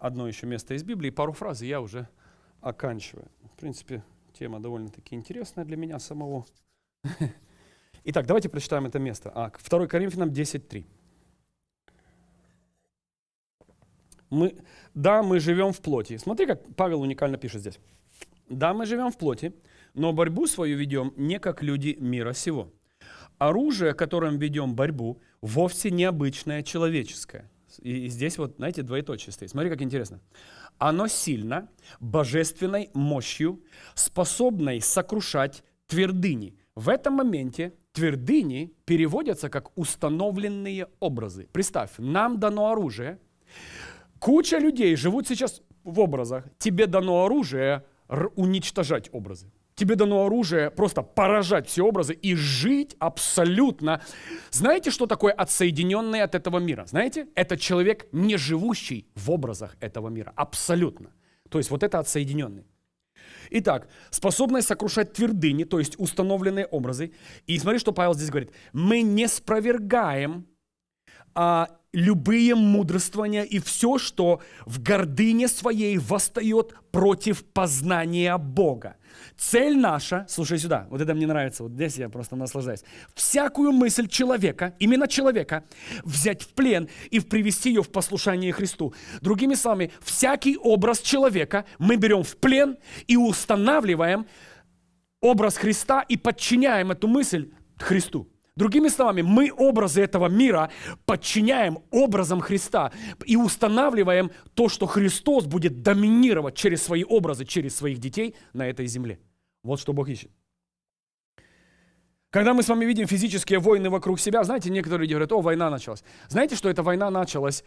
Одно еще место из Библии, пару фраз, и я уже оканчиваю. В принципе, тема довольно-таки интересная для меня самого. [LAUGHS] Итак, давайте прочитаем это место. А, 2 Коринфянам 10.3. Мы, да, мы живем в плоти. Смотри, как Павел уникально пишет здесь. Да, мы живем в плоти, но борьбу свою ведем не как люди мира сего. Оружие, которым ведем борьбу – вовсе необычное человеческое. И здесь вот, знаете, двоеточие стоит. Смотри, как интересно. Оно сильно, божественной мощью, способной сокрушать твердыни. В этом моменте твердыни переводятся как установленные образы. Представь, нам дано оружие. Куча людей живут сейчас в образах. Тебе дано оружие уничтожать образы. Тебе дано оружие просто поражать все образы и жить абсолютно. Знаете, что такое отсоединенный от этого мира? Знаете, это человек, не живущий в образах этого мира. Абсолютно. То есть вот это отсоединенный. Итак, способность сокрушать твердыни, то есть установленные образы. И смотри, что Павел здесь говорит. Мы не спровергаем а, любые мудрствования и все, что в гордыне своей восстает против познания Бога. Цель наша, слушай сюда, вот это мне нравится, вот здесь я просто наслаждаюсь. Всякую мысль человека, именно человека, взять в плен и привести ее в послушание Христу. Другими словами, всякий образ человека мы берем в плен и устанавливаем образ Христа и подчиняем эту мысль Христу. Другими словами, мы образы этого мира подчиняем образам Христа и устанавливаем то, что Христос будет доминировать через свои образы, через своих детей на этой земле. Вот что Бог ищет. Когда мы с вами видим физические войны вокруг себя, знаете, некоторые люди говорят, о, война началась. Знаете, что эта война началась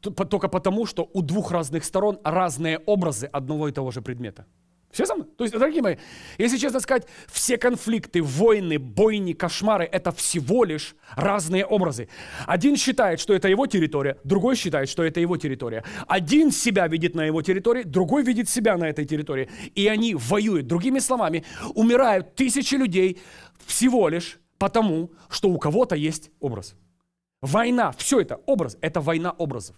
только потому, что у двух разных сторон разные образы одного и того же предмета. Все со мной? То есть, дорогие мои, если честно сказать, все конфликты, войны, бойни, кошмары – это всего лишь разные образы. Один считает, что это его территория, другой считает, что это его территория. Один себя видит на его территории, другой видит себя на этой территории. И они воюют. Другими словами, умирают тысячи людей всего лишь потому, что у кого-то есть образ. Война, все это образ, это война образов.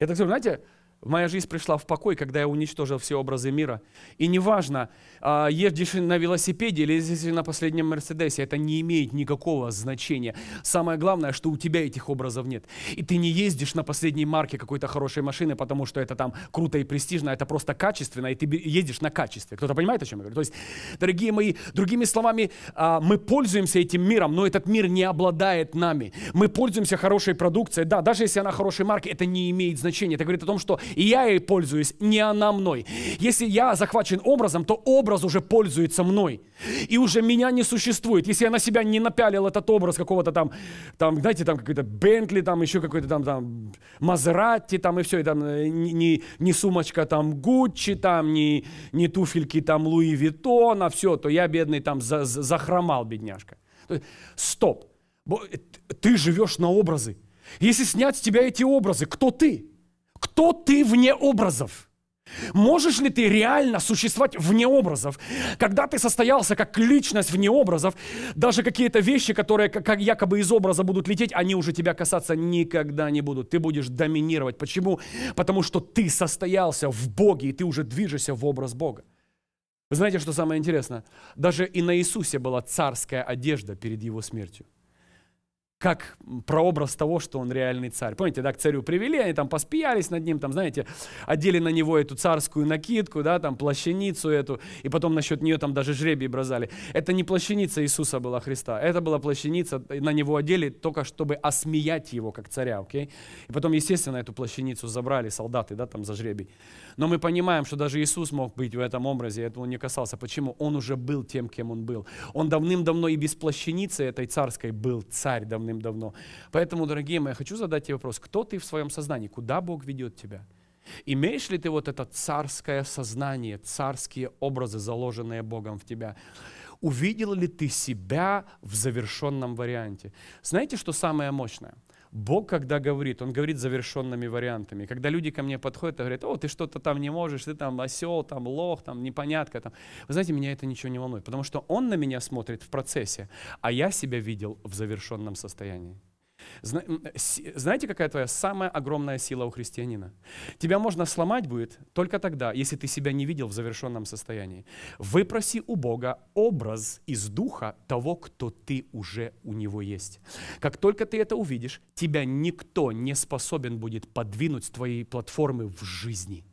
Это все, знаете, Моя жизнь пришла в покой, когда я уничтожил все образы мира. И неважно, а, ездишь на велосипеде или ездишь на последнем Мерседесе, это не имеет никакого значения. Самое главное, что у тебя этих образов нет. И ты не ездишь на последней марке какой-то хорошей машины, потому что это там круто и престижно, это просто качественно, и ты едешь на качестве. Кто-то понимает, о чем я говорю? То есть, дорогие мои, другими словами, а, мы пользуемся этим миром, но этот мир не обладает нами. Мы пользуемся хорошей продукцией, да, даже если она хорошей марки, это не имеет значения. Это говорит о том, что и я ей пользуюсь, не она мной. Если я захвачен образом, то образ уже пользуется мной. И уже меня не существует. Если я на себя не напялил этот образ какого-то там, там знаете, там какой-то Бентли, там еще какой-то там, там Мазератти, там и все, и там не, не, не сумочка там Гуччи, там не, не туфельки там Луи Виттона, все, то я, бедный, там за, за, захромал, бедняжка. То есть, стоп, э, ты живешь на образы. Если снять с тебя эти образы, кто ты? кто ты вне образов? Можешь ли ты реально существовать вне образов? Когда ты состоялся как личность вне образов, даже какие-то вещи, которые как якобы из образа будут лететь, они уже тебя касаться никогда не будут. Ты будешь доминировать. Почему? Потому что ты состоялся в Боге, и ты уже движешься в образ Бога. Вы знаете, что самое интересное? Даже и на Иисусе была царская одежда перед его смертью как прообраз того, что он реальный царь. Помните, да, к царю привели, они там поспиялись над ним, там, знаете, одели на него эту царскую накидку, да, там, плащаницу эту, и потом насчет нее там даже жребий бросали. Это не плащаница Иисуса была Христа, это была плащаница, на него одели только, чтобы осмеять его, как царя, окей? И потом, естественно, эту плащаницу забрали солдаты, да, там, за жребий. Но мы понимаем, что даже Иисус мог быть в этом образе, этого не касался. Почему? Он уже был тем, кем он был. Он давным-давно и без плащаницы этой царской был царь давным говорим давно. Поэтому, дорогие мои, я хочу задать тебе вопрос. Кто ты в своем сознании? Куда Бог ведет тебя? Имеешь ли ты вот это царское сознание, царские образы, заложенные Богом в тебя? Увидел ли ты себя в завершенном варианте? Знаете, что самое мощное – Бог, когда говорит, Он говорит завершенными вариантами. Когда люди ко мне подходят и говорят, о, ты что-то там не можешь, ты там осел, там лох, там непонятка. Там. Вы знаете, меня это ничего не волнует, потому что Он на меня смотрит в процессе, а я себя видел в завершенном состоянии. Э, знаете, какая твоя самая огромная сила у христианина? Тебя можно сломать будет только тогда, если ты себя не видел в завершенном состоянии. Выпроси у Бога образ из духа того, кто ты уже у него есть. Как только ты это увидишь, тебя никто не способен будет подвинуть с твоей платформы в жизни.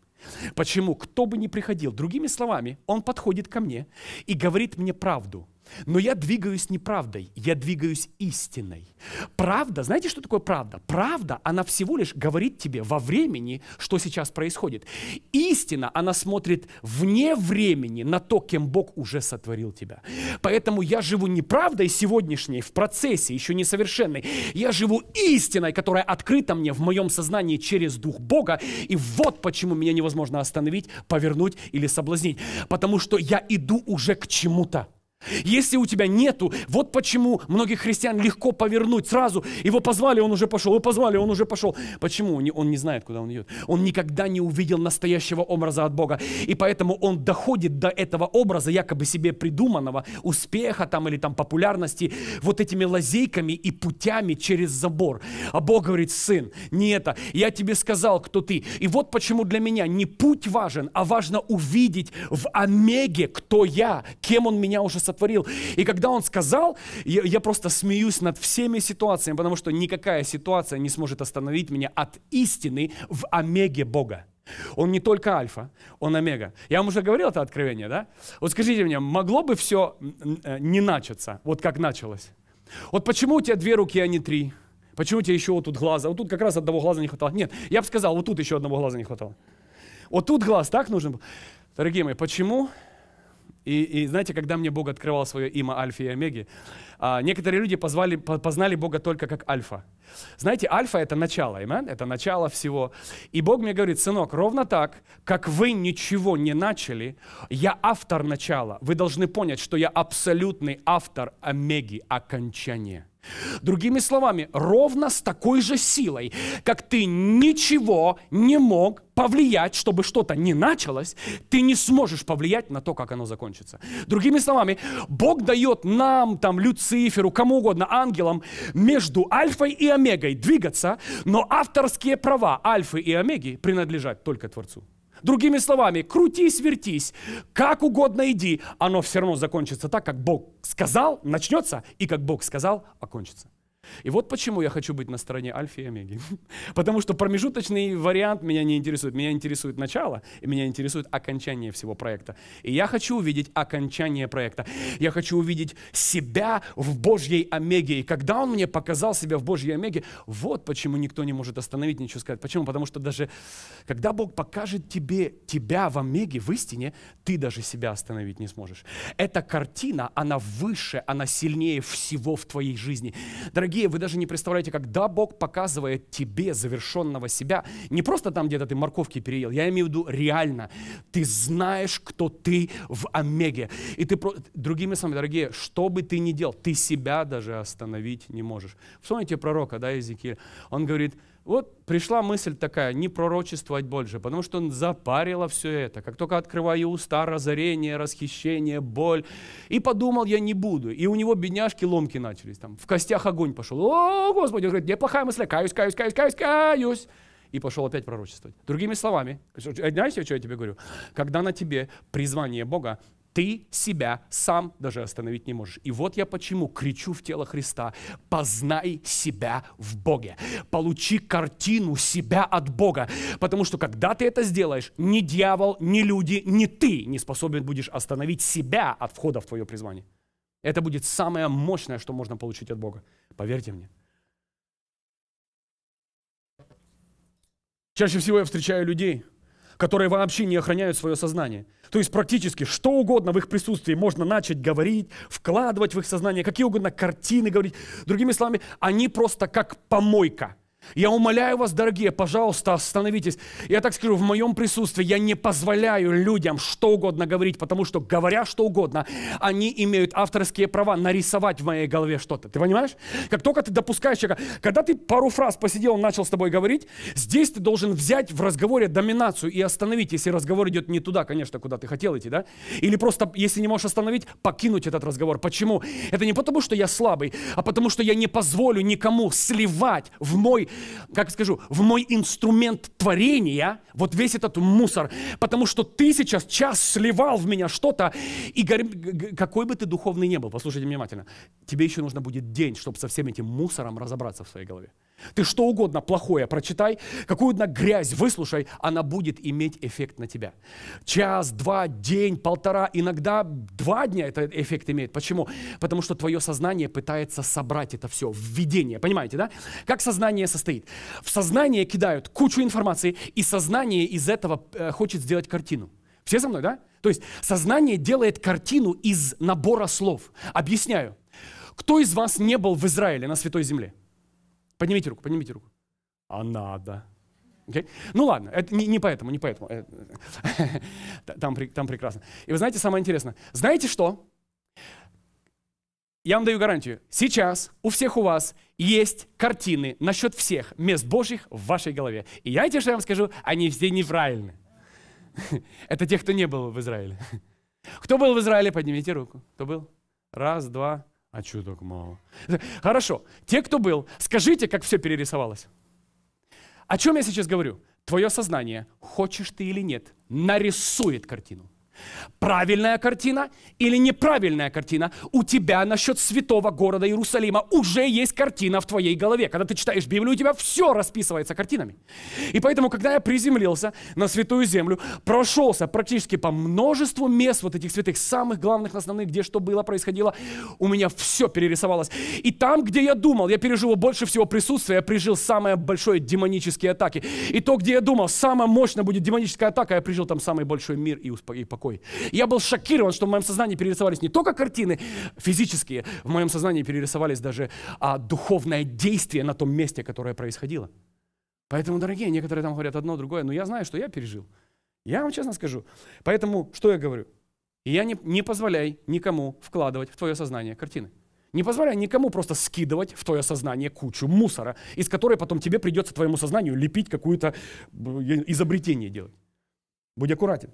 Почему? Кто бы ни приходил, другими словами, он подходит ко мне и говорит мне правду – но я двигаюсь не правдой, я двигаюсь истиной. Правда, знаете, что такое правда? Правда, она всего лишь говорит тебе во времени, что сейчас происходит. Истина, она смотрит вне времени на то, кем Бог уже сотворил тебя. Поэтому я живу не правдой сегодняшней, в процессе, еще несовершенной. Я живу истиной, которая открыта мне в моем сознании через Дух Бога. И вот почему меня невозможно остановить, повернуть или соблазнить. Потому что я иду уже к чему-то. Если у тебя нету, вот почему многих христиан легко повернуть сразу. Его позвали, он уже пошел, его позвали, он уже пошел. Почему? Он не знает, куда он идет. Он никогда не увидел настоящего образа от Бога. И поэтому он доходит до этого образа, якобы себе придуманного, успеха там или там популярности, вот этими лазейками и путями через забор. А Бог говорит, сын, не это, я тебе сказал, кто ты. И вот почему для меня не путь важен, а важно увидеть в Омеге, кто я, кем он меня уже создал сотворил. И когда он сказал, я, я просто смеюсь над всеми ситуациями, потому что никакая ситуация не сможет остановить меня от истины в омеге Бога. Он не только альфа, он омега. Я вам уже говорил это откровение, да? Вот скажите мне, могло бы все э, не начаться, вот как началось? Вот почему у тебя две руки, а не три? Почему у тебя еще вот тут глаза? Вот тут как раз одного глаза не хватало. Нет, я бы сказал, вот тут еще одного глаза не хватало. Вот тут глаз так нужен был. Дорогие мои, почему и, и знаете, когда мне Бог открывал свое имя Альфа и Омеги, а, некоторые люди позвали, познали Бога только как Альфа. Знаете, Альфа — это начало, amen? это начало всего. И Бог мне говорит, сынок, ровно так, как вы ничего не начали, я автор начала. Вы должны понять, что я абсолютный автор Омеги, окончания. Другими словами, ровно с такой же силой, как ты ничего не мог повлиять, чтобы что-то не началось, ты не сможешь повлиять на то, как оно закончится. Другими словами, Бог дает нам, там, Люциферу, кому угодно, ангелам, между альфой и омегой двигаться, но авторские права альфы и омеги принадлежат только Творцу. Другими словами, крутись, вертись, как угодно иди, оно все равно закончится так, как Бог сказал, начнется, и как Бог сказал, окончится. И вот почему я хочу быть на стороне альфа и омеги. [LAUGHS] Потому что промежуточный вариант меня не интересует. Меня интересует начало, и меня интересует окончание всего проекта. И я хочу увидеть окончание проекта. Я хочу увидеть себя в Божьей омеге. И когда он мне показал себя в Божьей омеге, вот почему никто не может остановить, ничего сказать. Почему? Потому что даже когда Бог покажет тебе тебя в омеге, в истине, ты даже себя остановить не сможешь. Эта картина, она выше, она сильнее всего в твоей жизни. Дорогие Дорогие, вы даже не представляете, когда Бог показывает тебе завершенного себя. Не просто там где-то ты морковки переел, я имею в виду реально. Ты знаешь, кто ты в Омеге. И ты, другими словами, дорогие, что бы ты ни делал, ты себя даже остановить не можешь. Вспомните пророка, да, Иезекииля. Он говорит, вот пришла мысль такая, не пророчествовать больше, потому что он запарило все это. Как только открываю уста, разорение, расхищение, боль. И подумал, я не буду. И у него бедняжки ломки начались. Там, в костях огонь пошел. О, Господи, он говорит, неплохая мысль, каюсь, каюсь, каюсь, каюсь, каюсь. И пошел опять пророчествовать. Другими словами, знаете, что я тебе говорю? Когда на тебе призвание Бога, ты себя сам даже остановить не можешь. И вот я почему кричу в тело Христа. Познай себя в Боге. Получи картину себя от Бога. Потому что когда ты это сделаешь, ни дьявол, ни люди, ни ты не способен будешь остановить себя от входа в твое призвание. Это будет самое мощное, что можно получить от Бога. Поверьте мне. Чаще всего я встречаю людей, которые вообще не охраняют свое сознание. То есть практически что угодно в их присутствии можно начать говорить, вкладывать в их сознание, какие угодно картины говорить. Другими словами, они просто как помойка – я умоляю вас, дорогие, пожалуйста, остановитесь. Я так скажу, в моем присутствии я не позволяю людям что угодно говорить, потому что, говоря что угодно, они имеют авторские права нарисовать в моей голове что-то. Ты понимаешь? Как только ты допускаешь человека, когда ты пару фраз посидел, начал с тобой говорить, здесь ты должен взять в разговоре доминацию и остановить, если разговор идет не туда, конечно, куда ты хотел идти, да? Или просто, если не можешь остановить, покинуть этот разговор. Почему? Это не потому, что я слабый, а потому, что я не позволю никому сливать в мой как скажу, в мой инструмент творения вот весь этот мусор, потому что ты сейчас час сливал в меня что-то, и какой бы ты духовный не был, послушайте внимательно, тебе еще нужно будет день, чтобы со всем этим мусором разобраться в своей голове. Ты что угодно плохое прочитай, какую угодно грязь выслушай, она будет иметь эффект на тебя. Час, два, день, полтора, иногда два дня этот эффект имеет. Почему? Потому что твое сознание пытается собрать это все, введение, понимаете, да? Как сознание состоит? В сознание кидают кучу информации, и сознание из этого э, хочет сделать картину. Все со мной, да? То есть сознание делает картину из набора слов. Объясняю. Кто из вас не был в Израиле на Святой Земле? Поднимите руку, поднимите руку. А надо. Okay? Ну ладно, это не, не поэтому, не поэтому. Э, [LAUGHS] там, там прекрасно. И вы знаете, самое интересное. Знаете что? Я вам даю гарантию. Сейчас у всех у вас есть картины насчет всех мест Божьих в вашей голове. И я тебе что я вам скажу, они все неправильны. [LAUGHS] Это те, кто не был в Израиле. [LAUGHS] Кто был в Израиле, поднимите руку. Кто был? Раз, два, а чего так мало? Хорошо. Те, кто был, скажите, как все перерисовалось. О чем я сейчас говорю? Твое сознание, хочешь ты или нет, нарисует картину. Правильная картина или неправильная картина? У тебя насчет святого города Иерусалима уже есть картина в твоей голове. Когда ты читаешь Библию, у тебя все расписывается картинами. И поэтому, когда я приземлился на святую землю, прошелся практически по множеству мест вот этих святых, самых главных, основных, где что было, происходило, у меня все перерисовалось. И там, где я думал, я пережил больше всего присутствия, я пережил самые большие демонические атаки. И то, где я думал, самая мощная будет демоническая атака, я пережил там самый большой мир и, успо- и покой такой. я был шокирован, что в моем сознании перерисовались не только картины физические, в моем сознании перерисовались даже а, духовное действие на том месте, которое происходило. Поэтому, дорогие, некоторые там говорят одно, другое, но я знаю, что я пережил. Я вам честно скажу. Поэтому, что я говорю? Я не, не позволяй никому вкладывать в твое сознание картины. Не позволяй никому просто скидывать в твое сознание кучу мусора, из которой потом тебе придется твоему сознанию лепить какое-то изобретение делать. Будь аккуратен.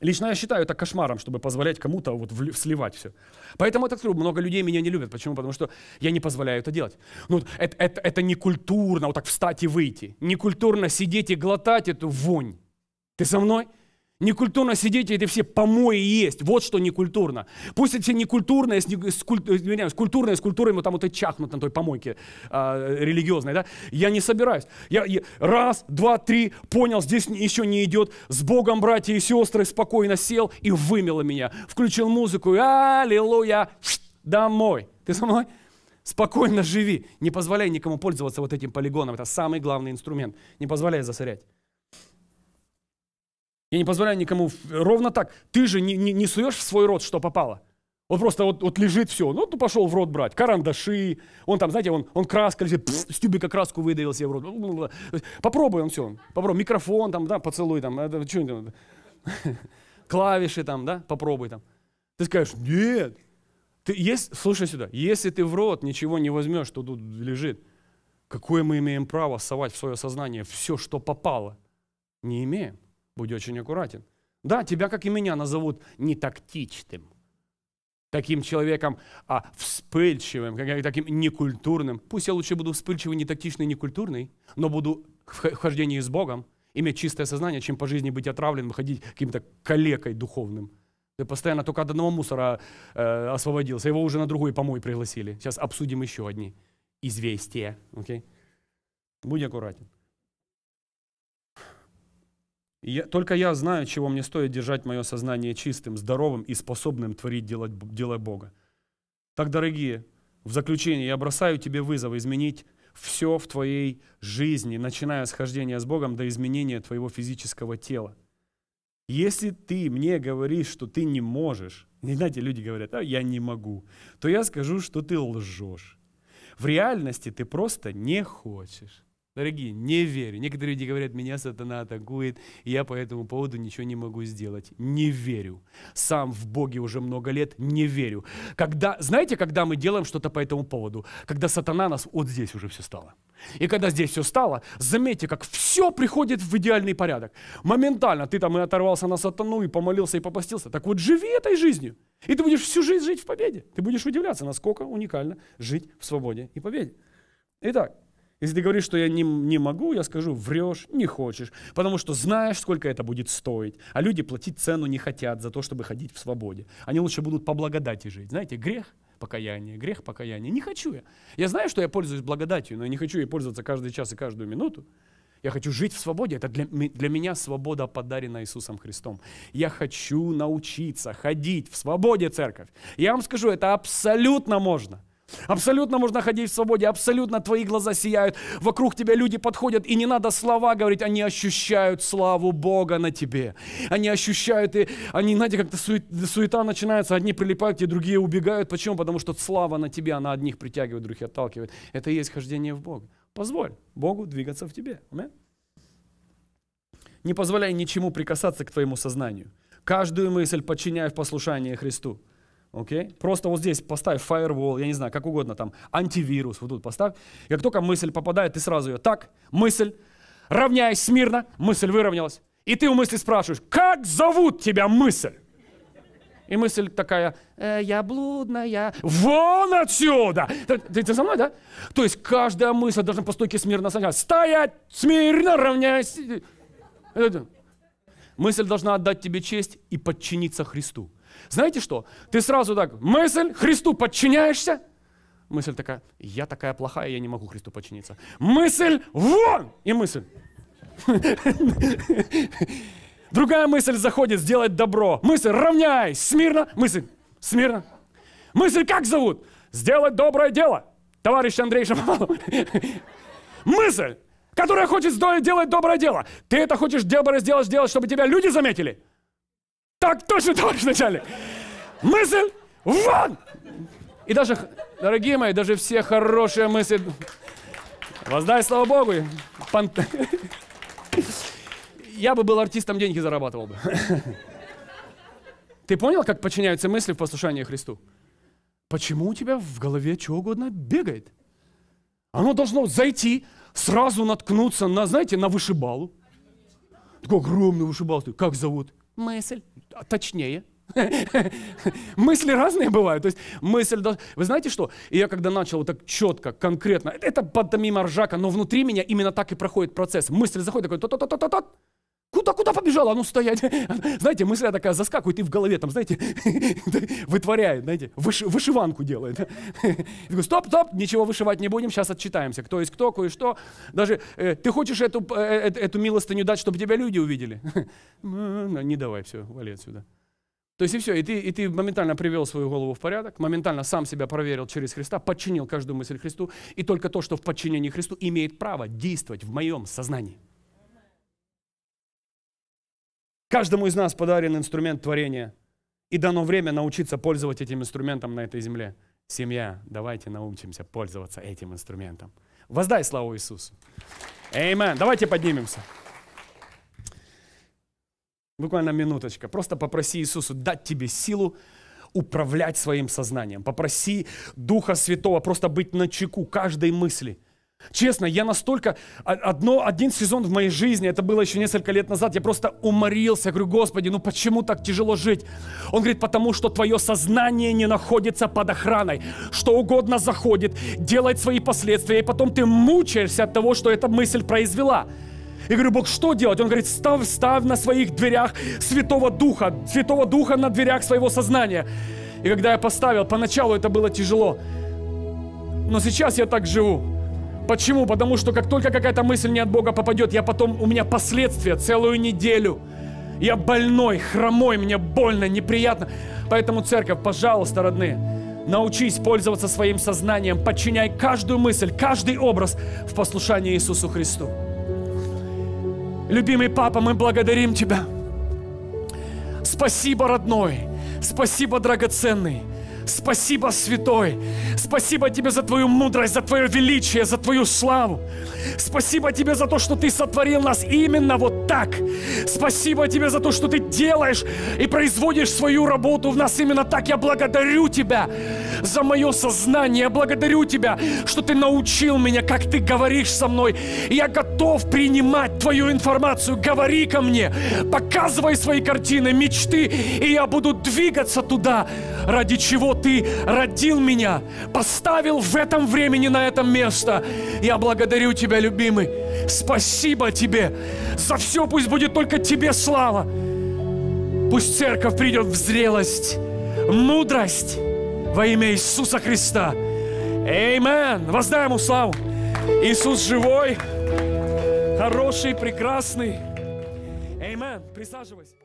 Лично я считаю это кошмаром, чтобы позволять кому-то вот в, сливать все. Поэтому этот клуб, много людей меня не любят. Почему? Потому что я не позволяю это делать. Ну, это, это, это не культурно вот так встать и выйти. Не культурно сидеть и глотать эту вонь. Ты со мной? Некультурно сидеть, это все помои есть. Вот что некультурно. Пусть это все некультурное, с, с, куль, с культурное, с культурой, мы там вот и чахнут на той помойке э, религиозной, да? Я не собираюсь. Я, я раз, два, три, понял, здесь еще не идет. С Богом, братья и сестры, спокойно сел и вымело меня. Включил музыку и аллилуйя, домой. Ты со мной? Спокойно живи. Не позволяй никому пользоваться вот этим полигоном. Это самый главный инструмент. Не позволяй засорять. Я не позволяю никому ровно так. Ты же не, не, не суешь в свой рот, что попало. Вот просто вот, вот лежит все. Ну, ты пошел в рот брать. Карандаши. Он там, знаете, он, он краска, лежит, пфф, с тюбика краску выдавил себе в рот. Попробуй он все. Попробуй. Микрофон там, да, поцелуй там. Это, что там? [LAUGHS] Клавиши там, да, попробуй там. Ты скажешь, нет. Ты, есть, слушай сюда. Если ты в рот ничего не возьмешь, что тут лежит, какое мы имеем право совать в свое сознание все, что попало? Не имеем. Будь очень аккуратен. Да, тебя, как и меня, назовут нетактичным, таким человеком а, вспыльчивым, таким некультурным. Пусть я лучше буду вспыльчивый, нетактичный, некультурный, но буду в хождении с Богом, иметь чистое сознание, чем по жизни быть отравленным, ходить каким-то калекой духовным. Ты постоянно только от одного мусора э, освободился, его уже на другой помой пригласили. Сейчас обсудим еще одни известия. Okay? Будь аккуратен. Я, только я знаю, чего мне стоит держать мое сознание чистым, здоровым и способным творить дело, дело Бога. Так, дорогие, в заключение я бросаю тебе вызов изменить все в твоей жизни, начиная с хождения с Богом до изменения твоего физического тела. Если ты мне говоришь, что ты не можешь, не знаете, люди говорят, а я не могу, то я скажу, что ты лжешь. В реальности ты просто не хочешь. Дорогие, не верь. Некоторые люди говорят, меня сатана атакует, и я по этому поводу ничего не могу сделать. Не верю. Сам в Боге уже много лет не верю. Когда, знаете, когда мы делаем что-то по этому поводу? Когда сатана нас вот здесь уже все стало. И когда здесь все стало, заметьте, как все приходит в идеальный порядок. Моментально ты там и оторвался на сатану, и помолился, и попастился. Так вот живи этой жизнью. И ты будешь всю жизнь жить в победе. Ты будешь удивляться, насколько уникально жить в свободе и победе. Итак, если ты говоришь, что я не, не могу, я скажу, врешь, не хочешь. Потому что знаешь, сколько это будет стоить. А люди платить цену не хотят за то, чтобы ходить в свободе. Они лучше будут по благодати жить. Знаете, грех покаяние, грех покаяние. Не хочу я. Я знаю, что я пользуюсь благодатью, но я не хочу ей пользоваться каждый час и каждую минуту. Я хочу жить в свободе. Это для, для меня свобода, подарена Иисусом Христом. Я хочу научиться ходить в свободе, церковь. Я вам скажу, это абсолютно можно. Абсолютно можно ходить в свободе, абсолютно твои глаза сияют, вокруг тебя люди подходят, и не надо слова говорить, они ощущают славу Бога на тебе. Они ощущают, и они, знаете, как-то сует, суета начинается, одни прилипают, и другие убегают. Почему? Потому что слава на тебе, она одних притягивает, других отталкивает. Это и есть хождение в Бога. Позволь Богу двигаться в тебе. Не позволяй ничему прикасаться к твоему сознанию. Каждую мысль подчиняй в послушании Христу. Окей? Okay? Просто вот здесь поставь firewall, я не знаю, как угодно, там, антивирус, вот тут поставь. И как только мысль попадает, ты сразу ее так, мысль, равняясь смирно, мысль выровнялась. И ты у мысли спрашиваешь, как зовут тебя мысль? И мысль такая, э, я блудная, вон отсюда! Ты, ты, ты со мной, да? То есть каждая мысль должна по стойке смирно стоять. Стоять, смирно, равняясь. Мысль должна отдать тебе честь и подчиниться Христу. Знаете что? Ты сразу так, мысль, Христу подчиняешься. Мысль такая, я такая плохая, я не могу Христу подчиниться. Мысль, вон! И мысль. Другая мысль заходит сделать добро. Мысль, равняй, смирно. Мысль, смирно. Мысль, как зовут? Сделать доброе дело. Товарищ Андрей Шамалов. Мысль, которая хочет сделать доброе дело. Ты это хочешь доброе сделать, сделать, чтобы тебя люди заметили. Так точно, товарищ начальник. Мысль вон! И даже, дорогие мои, даже все хорошие мысли... Воздай, слава Богу. Пан... [LAUGHS] Я бы был артистом, деньги зарабатывал бы. Ты понял, как подчиняются мысли в послушании Христу? Почему у тебя в голове чего угодно бегает? Оно должно зайти, сразу наткнуться на, знаете, на вышибалу. Такой огромный вышибал. Как зовут? Мысль. А, точнее. [LAUGHS] Мысли разные бывают. То есть мысль... Вы знаете что? И я когда начал вот так четко, конкретно, это под пантомима ржака, но внутри меня именно так и проходит процесс. Мысль заходит такой, то-то-то-то-то, Куда, куда побежала? А ну стоять. Знаете, мысля такая заскакивает и в голове там, знаете, [LAUGHS] вытворяет, знаете, вышиванку делает. Я говорю, стоп, стоп, ничего вышивать не будем, сейчас отчитаемся. Кто есть кто, кое-что. Даже э, ты хочешь эту, э, э, эту милостыню дать, чтобы тебя люди увидели? [LAUGHS] «Ну, ну, ну, не давай, все, вали отсюда. То есть и все, и ты, и ты моментально привел свою голову в порядок, моментально сам себя проверил через Христа, подчинил каждую мысль Христу, и только то, что в подчинении Христу имеет право действовать в моем сознании. Каждому из нас подарен инструмент творения. И дано время научиться пользоваться этим инструментом на этой земле. Семья, давайте научимся пользоваться этим инструментом. Воздай славу Иисусу. Эймен. Давайте поднимемся. Буквально минуточка. Просто попроси Иисусу дать тебе силу управлять своим сознанием. Попроси Духа Святого просто быть на чеку каждой мысли – Честно, я настолько... Одно, один сезон в моей жизни, это было еще несколько лет назад, я просто уморился. Я говорю, Господи, ну почему так тяжело жить? Он говорит, потому что твое сознание не находится под охраной. Что угодно заходит, делает свои последствия, и потом ты мучаешься от того, что эта мысль произвела. Я говорю, Бог, что делать? Он говорит, ставь, ставь на своих дверях Святого Духа, Святого Духа на дверях своего сознания. И когда я поставил, поначалу это было тяжело. Но сейчас я так живу. Почему? Потому что как только какая-то мысль не от Бога попадет, я потом, у меня последствия целую неделю. Я больной, хромой, мне больно, неприятно. Поэтому, церковь, пожалуйста, родные, научись пользоваться своим сознанием, подчиняй каждую мысль, каждый образ в послушании Иисусу Христу. Любимый папа, мы благодарим тебя. Спасибо, родной. Спасибо, драгоценный. Спасибо, Святой. Спасибо тебе за твою мудрость, за твое величие, за твою славу. Спасибо тебе за то, что ты сотворил нас именно вот так. Спасибо тебе за то, что ты делаешь и производишь свою работу в нас именно так. Я благодарю тебя за мое сознание. Я благодарю Тебя, что Ты научил меня, как Ты говоришь со мной. Я готов принимать Твою информацию. Говори ко мне, показывай свои картины, мечты, и я буду двигаться туда, ради чего Ты родил меня, поставил в этом времени на это место. Я благодарю Тебя, любимый. Спасибо Тебе. За все пусть будет только Тебе слава. Пусть церковь придет в зрелость, мудрость, во имя Иисуса Христа. Аминь. Воздай Ему славу! Иисус живой, хороший, прекрасный. Аминь. Присаживайся.